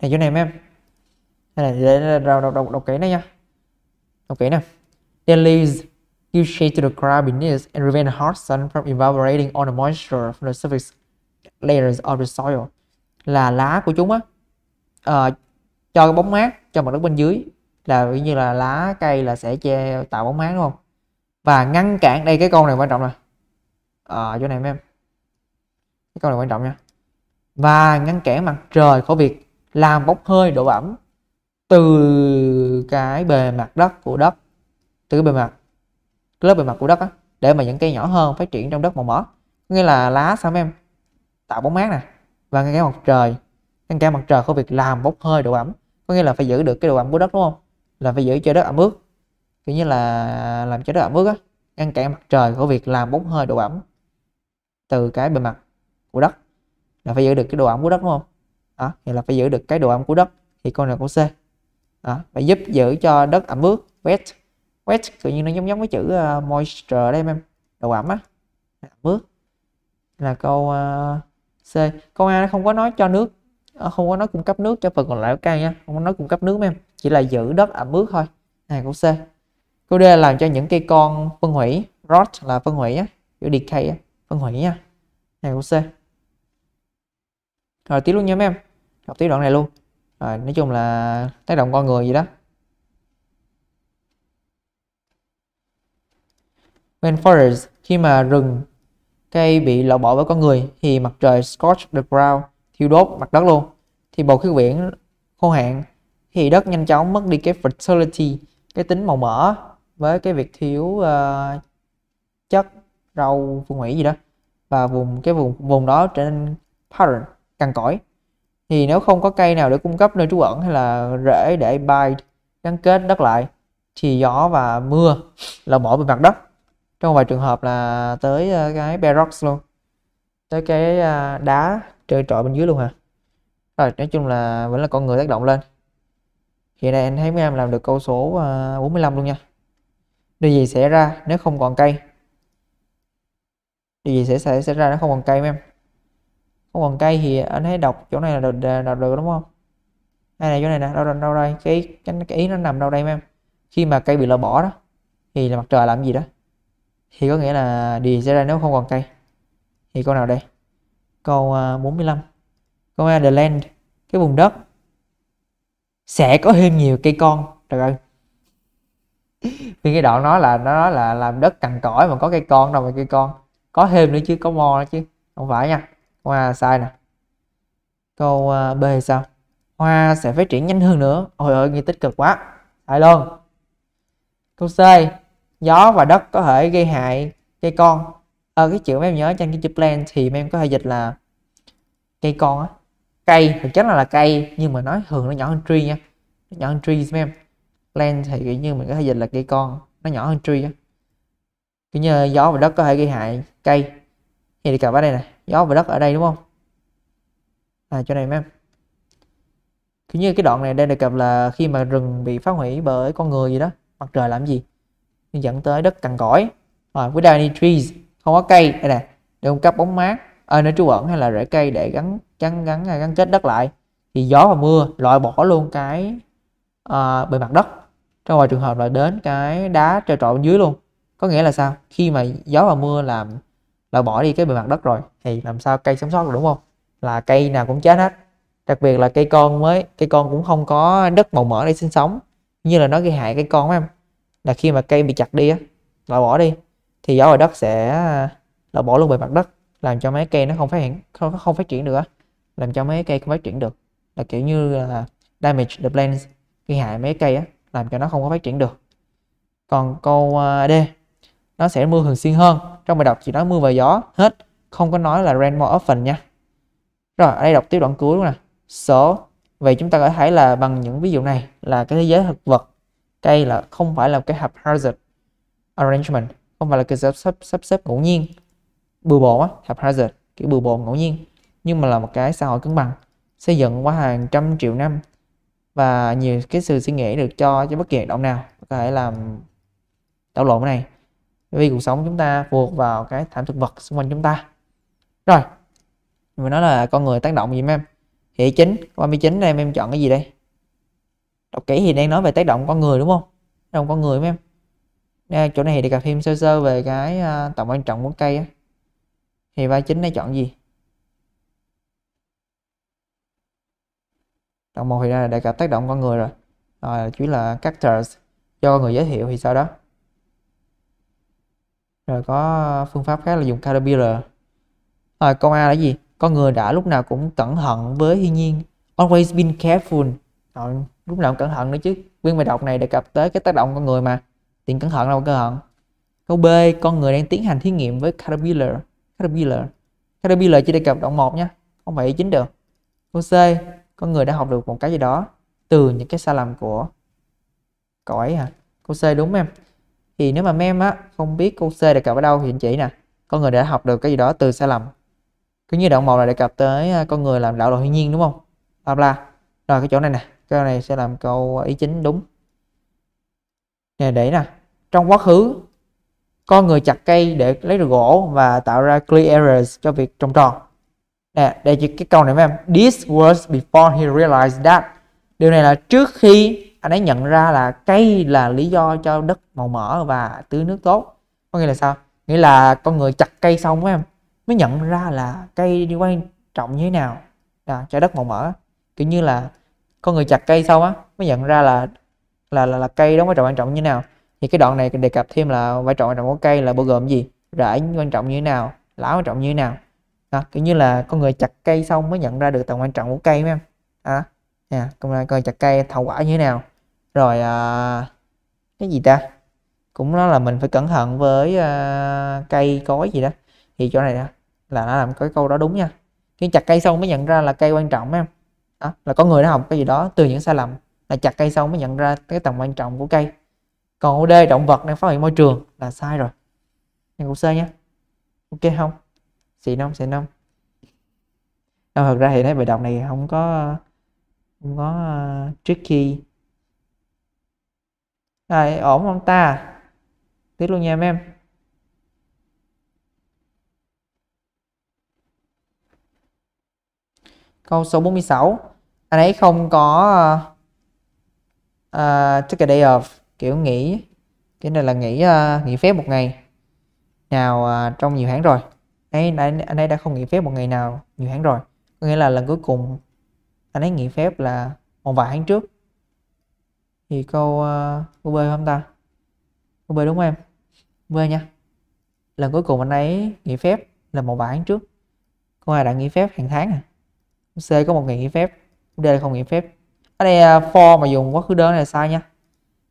này chỗ này em đây là để đọc đọc đọc, đọc kỹ nó nha đọc kỹ nè the leaves give shade to the ground beneath and prevent hot sun from evaporating all the moisture from the surface layers of the soil là lá của chúng á uh, cho cái bóng mát cho mặt đất bên dưới là ví như là lá cây là sẽ che tạo bóng mát đúng không và ngăn cản đây cái con này quan trọng là ở ờ, chỗ này mấy em cái câu này quan trọng nha và ngăn cản mặt trời khỏi việc làm bốc hơi độ ẩm từ cái bề mặt đất của đất từ cái bề mặt cái lớp bề mặt của đất á để mà những cây nhỏ hơn phát triển trong đất màu mỡ nghĩa là lá sao mấy em tạo bóng mát nè và ngăn cản mặt trời ngăn cản mặt trời khỏi việc làm bốc hơi độ ẩm có nghĩa là phải giữ được cái độ ẩm của đất đúng không là phải giữ cho đất ẩm ướt kiểu như là làm cho đất ẩm ướt á ngăn cản mặt trời khỏi việc làm bốc hơi độ ẩm từ cái bề mặt của đất là phải giữ được cái độ ẩm của đất đúng không đó thì là phải giữ được cái độ ẩm của đất thì con này con C đó, phải giúp giữ cho đất ẩm ướt wet wet tự nhiên nó giống giống với chữ uh, moisture đây em độ ẩm á ẩm ướt là câu uh, C câu A nó không có nói cho nước ờ, không có nói cung cấp nước cho phần còn lại của cây nha không có nói cung cấp nước em chỉ là giữ đất ẩm ướt thôi này câu C câu D làm cho những cây con phân hủy rot là phân hủy á chữ decay á phân hủy nha này của C rồi tiếp luôn nha mấy em học tiếp đoạn này luôn rồi nói chung là tác động con người gì đó when rainforest khi mà rừng cây bị loại bỏ bởi con người thì mặt trời scorch the ground thiêu đốt mặt đất luôn thì bầu khí quyển khô hạn thì đất nhanh chóng mất đi cái fertility cái tính màu mỡ với cái việc thiếu uh, chất rau phân hủy gì đó và vùng cái vùng vùng đó trở nên parent cằn cõi thì nếu không có cây nào để cung cấp nơi trú ẩn hay là rễ để bind gắn kết đất lại thì gió và mưa là bỏ bề mặt đất trong vài trường hợp là tới ờ, cái bedrock luôn tới cái ờ, đá trơ trọi bên dưới luôn hả rồi nói chung là vẫn là con người tác động lên hiện nay anh thấy mấy em làm được câu số 45 ờ, luôn nha điều gì xảy ra nếu không còn cây điều gì sẽ xảy, ra nó không còn cây em không còn cây thì anh thấy đọc chỗ này là được, đọc được đúng không đây này chỗ này nè đâu đâu, đâu đây cái, cái ý nó nằm đâu đây em khi mà cây bị loại bỏ đó thì là mặt trời làm gì đó thì có nghĩa là điều gì xảy ra nếu không còn cây thì câu nào đây câu 45 à, câu A the land cái vùng đất sẽ có thêm nhiều cây con trời ơi vì cái đoạn nói là nó là làm đất cằn cõi mà có cây con đâu mà cây con có thêm nữa chứ có mo nữa chứ không phải nha hoa sai nè câu à, b sao hoa sẽ phát triển nhanh hơn nữa ôi ơi nghe tích cực quá sai luôn câu c gió và đất có thể gây hại cây con ở ờ, cái chữ mà em nhớ trên cái chữ plant thì em có thể dịch là cây con á cây thực chất là là cây nhưng mà nói thường nó nhỏ hơn tree nha nó nhỏ hơn tree em plant thì kiểu như mình có thể dịch là cây con nó nhỏ hơn tree á kiểu như gió và đất có thể gây hại cây thì đi cặp ở đây này gió và đất ở đây đúng không à chỗ này mấy em kiểu như cái đoạn này đây đề cập là khi mà rừng bị phá hủy bởi con người gì đó mặt trời làm gì dẫn tới đất cằn cõi rồi với any trees không có cây đây nè để cung cấp bóng mát ở ờ, nó nơi trú ẩn hay là rễ cây để gắn gắn à, gắn gắn kết đất lại thì gió và mưa loại bỏ luôn cái uh, bề mặt đất trong ngoài trường hợp là đến cái đá trơ trọi bên dưới luôn có nghĩa là sao khi mà gió và mưa làm là bỏ đi cái bề mặt đất rồi thì làm sao cây sống sót được đúng không là cây nào cũng chết hết đặc biệt là cây con mới cây con cũng không có đất màu mỡ để sinh sống như là nó gây hại cây con em là khi mà cây bị chặt đi á là bỏ đi thì gió vào đất sẽ là bỏ luôn bề mặt đất làm cho mấy cây nó không phát triển, không, không phát triển được làm cho mấy cây không phát triển được là kiểu như là damage the plants gây hại mấy cây á làm cho nó không có phát triển được còn câu à, D nó sẽ mưa thường xuyên hơn trong bài đọc chỉ nói mưa và gió hết không có nói là rain more often nha rồi ở đây đọc tiếp đoạn cuối luôn nè so vậy chúng ta có thể thấy là bằng những ví dụ này là cái thế giới thực vật cây là không phải là cái hạt hazard arrangement không phải là cái sắp sắp, sắp xếp ngẫu nhiên bừa bộn á hạt hazard kiểu bừa bộn ngẫu nhiên nhưng mà là một cái xã hội cân bằng xây dựng qua hàng trăm triệu năm và nhiều cái sự suy nghĩ được cho cho bất kỳ động nào có thể làm tạo lộn này vì cuộc sống chúng ta buộc vào cái thảm thực vật xung quanh chúng ta rồi mình nói là con người tác động gì em hệ chính ba mươi chín em em chọn cái gì đây đọc kỹ thì đang nói về tác động con người đúng không trong con người em Đây, chỗ này thì gặp thêm sơ sơ về cái uh, tầm quan trọng của cây á. thì ba chín này chọn gì Đoạn một thì ra là đề cập tác động con người rồi. rồi chủ là characters do người giới thiệu thì sau đó rồi có phương pháp khác là dùng Carabir rồi ờ, câu A là gì con người đã lúc nào cũng cẩn thận với thiên nhiên always been careful rồi, ờ, lúc nào cũng cẩn thận nữa chứ nguyên bài đọc này đề cập tới cái tác động con người mà tiền cẩn thận đâu cẩn thận câu B con người đang tiến hành thí nghiệm với Caterpillar Caterpillar Caterpillar chỉ đề cập động một nhé không phải ý chính được câu C con người đã học được một cái gì đó từ những cái sai lầm của cậu ấy hả câu C đúng em thì nếu mà mem á không biết câu C đề cập ở đâu thì anh chỉ nè con người đã học được cái gì đó từ sai lầm cứ như đoạn một là đề cập tới à, con người làm đạo luật thiên nhiên đúng không bla bla rồi cái chỗ này nè cái này sẽ làm câu ý chính đúng nè để nè trong quá khứ con người chặt cây để lấy được gỗ và tạo ra clear errors cho việc trồng trọt nè đây chỉ cái câu này mấy em this was before he realized that điều này là trước khi anh ấy nhận ra là cây là lý do cho đất màu mỡ và tưới nước tốt có nghĩa là sao nghĩa là con người chặt cây xong em mới nhận ra là cây đi quan trọng như thế nào à, cho đất màu mỡ kiểu như là con người chặt cây xong á mới nhận ra là là là, là cây đó vai trò quan trọng như thế nào thì cái đoạn này đề cập thêm là vai trò quan trọng của cây là bao gồm gì rễ quan trọng như thế nào lá quan trọng như thế nào đó, kiểu như là con người chặt cây xong mới nhận ra được tầm quan trọng của cây mấy em à, yeah, con người chặt cây thảo quả như thế nào rồi à, cái gì ta cũng nói là mình phải cẩn thận với à, cây cối gì đó thì chỗ này là nó làm cái câu đó đúng nha khi chặt cây xong mới nhận ra là cây quan trọng em đó, là có người đã học cái gì đó từ những sai lầm là chặt cây xong mới nhận ra cái tầm quan trọng của cây còn OD động vật đang phát hiện môi trường là sai rồi em cũng C nhé ok không xịn không xịn không Đâu, thật ra thì thấy bài đọc này không có không có à, tricky Đấy, ổn ông ta tiếp luôn nha em em Câu số 46 Anh ấy không có uh, uh, Take a day off Kiểu nghỉ Cái này là nghỉ uh, nghỉ phép một ngày Nào uh, trong nhiều tháng rồi anh ấy, anh ấy đã không nghỉ phép một ngày nào nhiều tháng rồi Có nghĩa là lần cuối cùng Anh ấy nghỉ phép là một vài tháng trước thì câu uh, ờ, B không ta B đúng không em B nha lần cuối cùng anh ấy nghỉ phép là một bản trước cô A đã nghỉ phép hàng tháng à C có một ngày nghỉ phép D là không nghỉ phép ở đây uh, ờ, for mà dùng quá khứ đơn này là sai nha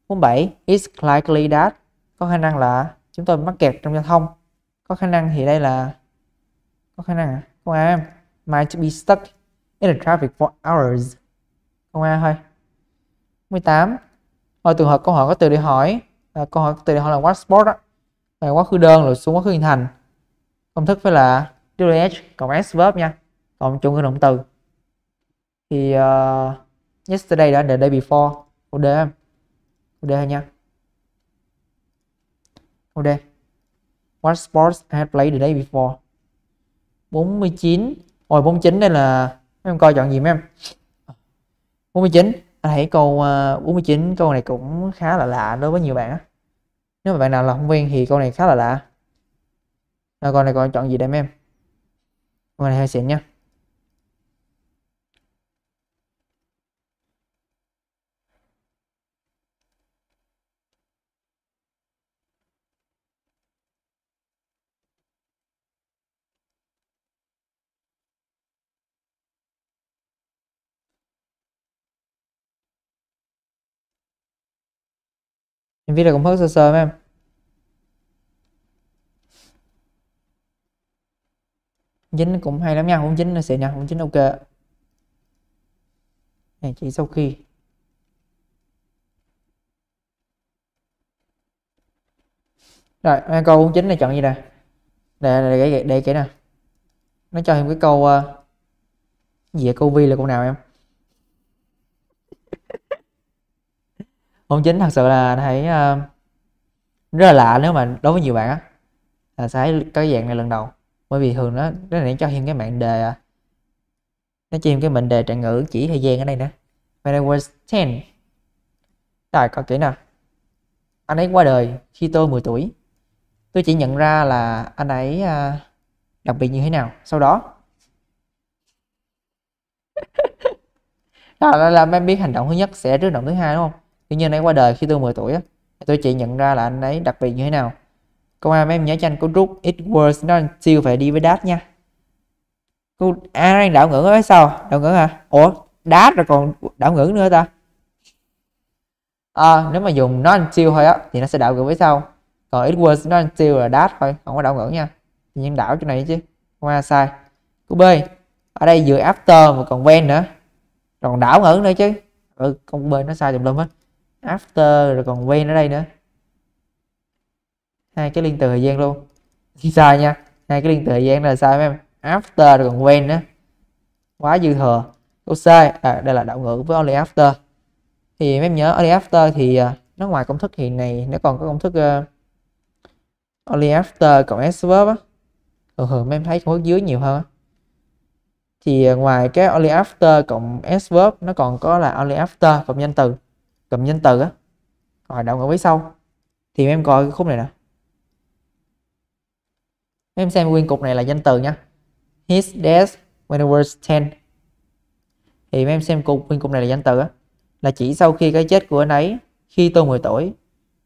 47 is likely that có khả năng là chúng tôi mắc kẹt trong giao thông có khả năng thì đây là có khả năng à không em might be stuck in the traffic for hours không ai thôi 18 ở trường hợp câu hỏi có từ để hỏi à, câu hỏi từ để hỏi là what sport đó quá khứ đơn rồi xuống quá khứ hiện thành công thức phải là WH cộng S verb nha cộng chủ ngữ động từ thì uh, yesterday đã the day before OD em OD nha OD what sports I had played the day before 49 Ôi 49 đây là em coi chọn gì mấy em 49 anh thấy câu 49 câu này cũng khá là lạ đối với nhiều bạn á nếu mà bạn nào là không quen thì câu này khá là lạ à, câu này còn chọn gì đây em câu này hơi xịn nha là cũng hơi sơ sơ em dính cũng hay lắm nha không dính nó sẽ nha không dính ok này chỉ sau khi rồi câu chính này chọn gì nè để để để, để kỹ nè nó cho em cái câu uh, gì vậy? câu vi là câu nào em môn chính thật sự là thấy uh, ờ, rất là lạ nếu mà đối với nhiều bạn á là sẽ thấy cái dạng này lần đầu bởi vì thường nó nó để cho thêm cái mạng đề ờ, nó cho cái mệnh đề trạng ngữ chỉ thời gian ở đây nữa when I was 10 rồi coi kỹ nào anh ấy qua đời khi tôi 10 tuổi tôi chỉ nhận ra là anh ấy uh, đặc biệt như thế nào sau đó đó là, là em biết hành động thứ nhất sẽ trước động thứ hai đúng không tuy nhiên anh qua đời khi tôi 10 tuổi á, tôi chỉ nhận ra là anh ấy đặc biệt như thế nào Câu hai mấy em nhớ cho anh cấu trúc It was not until phải đi với Dad nha Cô à, đang đảo ngữ ở sau Đảo ngữ hả? Ủa? Dad rồi còn đảo ngữ nữa ta à, Nếu mà dùng not until thôi á Thì nó sẽ đảo ngữ với sau Còn it was not until là Dad thôi Không có đảo ngữ nha Nhưng đảo chỗ này chứ Không sai Cô B Ở đây vừa after mà còn when nữa Còn đảo ngữ nữa chứ Ừ, con B nó sai tùm lum hết after rồi còn when ở đây nữa hai cái liên từ thời gian luôn sai nha hai cái liên từ thời gian là sai em after rồi còn when nữa quá dư thừa câu C à, đây là đạo ngữ với only after thì em nhớ only after thì à, nó ngoài công thức hiện này nó còn có công thức uh, only after cộng s verb á thường thường em thấy công thức dưới nhiều hơn thì à, ngoài cái only after cộng s verb nó còn có là only after cộng danh từ cầm nhân từ á rồi động ở phía sau thì em coi cái khúc này nè em xem nguyên cục này là danh từ nha his death when he was 10 thì em xem cục nguyên cục này là danh từ á là chỉ sau khi cái chết của anh ấy khi tôi 10 tuổi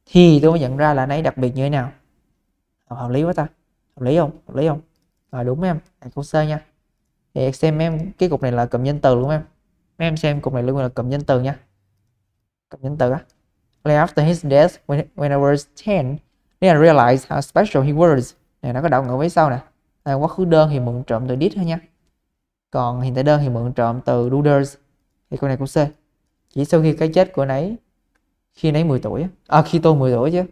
thì tôi mới nhận ra là anh ấy đặc biệt như thế nào hợp lý quá ta hợp lý không hợp lý không rồi đúng em đặt câu sơ nha thì xem em cái cục này là cầm danh từ luôn em em xem cục này luôn là cầm danh từ nha cặp nhân từ á Later after his death, when, when I was 10, then I realized how special he was. Này, nó có đảo ngữ với sau nè. À, quá khứ đơn thì mượn trộm từ did thôi nha. Còn hiện tại đơn thì mượn trộm từ doers. Thì câu này cũng C. Chỉ sau khi cái chết của nấy, khi nấy 10 tuổi, à khi tôi 10 tuổi chứ,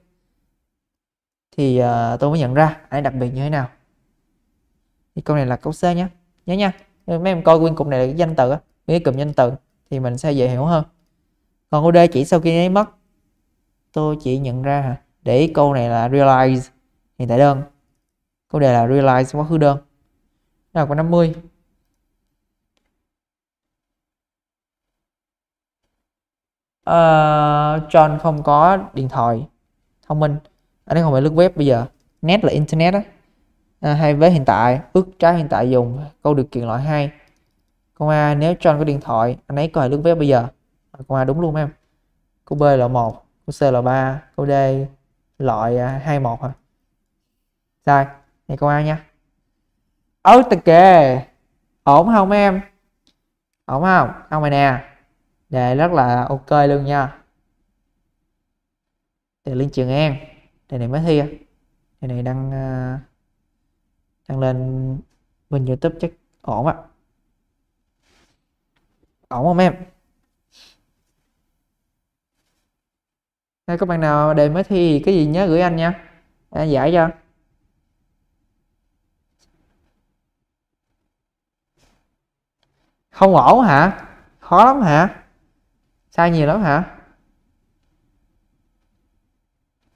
thì uh, tôi mới nhận ra anh đặc biệt như thế nào. Thì câu này là câu C nhé. Nhớ nha. Mấy em coi nguyên cục này là cái danh từ á, mấy cái cụm danh từ thì mình sẽ dễ hiểu hơn còn OD chỉ sau khi ấy mất tôi chỉ nhận ra hả để ý câu này là realize hiện tại đơn câu đề là realize quá khứ đơn là câu 50 uh, ờ, John không có điện thoại thông minh anh ấy không phải lướt web bây giờ net là internet á à, hay với hiện tại ước trái hiện tại dùng câu điều kiện loại 2 câu A nếu John có điện thoại anh ấy có thể lướt web bây giờ câu A đúng luôn em câu B là một câu C là ba câu D loại à, hai một hả sai này câu A nha ớ tà kề ổn không em ổn không không rồi nè đề rất là ok luôn nha đề liên trường em, đề này mới thi đề này đang à, đang lên bên youtube chắc ổn ạ ổn không em Nếu các bạn nào đề mới thi thì cái gì nhớ gửi anh nha anh giải cho không ổn hả khó lắm hả sai nhiều lắm hả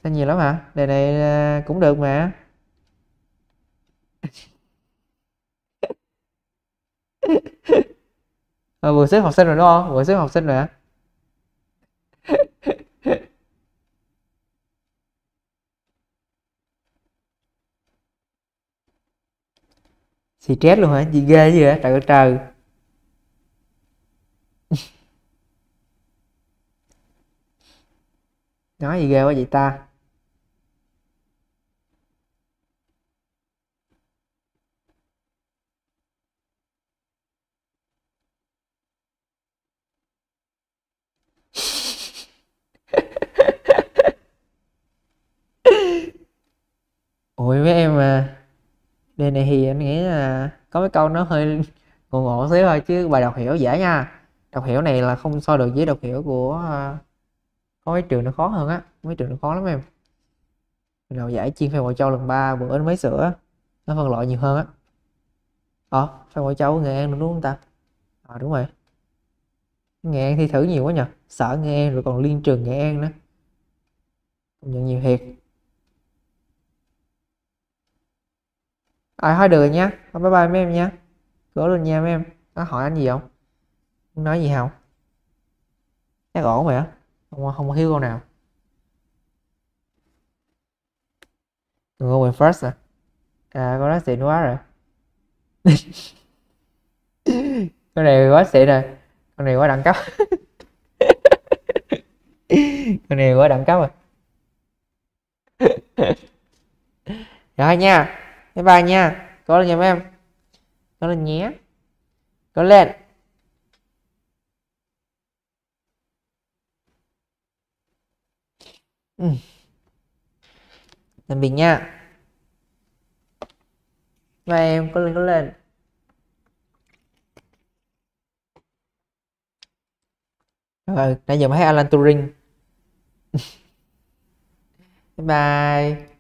sai nhiều lắm hả đề này ờ, cũng được mà ờ, vừa xếp học sinh rồi đúng không vừa xếp học sinh rồi hả stress luôn hả gì ghê gì vậy trời ơi trời nói gì ghê quá vậy ta ôi mấy em à đề này thì anh nghĩ là có mấy câu nó hơi ngộ ngộ xíu thôi chứ bài đọc hiểu dễ nha đọc hiểu này là không so được với đọc hiểu của ờ, có mấy trường nó khó hơn á mấy trường nó khó lắm em nào giải chuyên phèo bò châu lần ba bữa đến mấy sữa nó phân loại nhiều hơn á ờ à, phèo bò châu nghệ an đúng không ta à, đúng rồi nghệ an thi thử nhiều quá nhỉ sở nghệ an rồi còn liên trường nghệ an nữa nhận nhiều thiệt à thôi được rồi nhá bye bye mấy em nhá gỡ luôn nha mấy em có hỏi anh gì không nói gì không chắc ổn vậy á không không thiếu câu nào đừng going first à à con đó xịn quá rồi con này quá xịn rồi con này quá đẳng cấp con này quá đẳng cấp rồi rồi nha bye bye nha có là nhầm em có là nhé có lên ừ. tạm biệt nha và em có lên có lên rồi nãy giờ mới thấy Alan Turing bye bye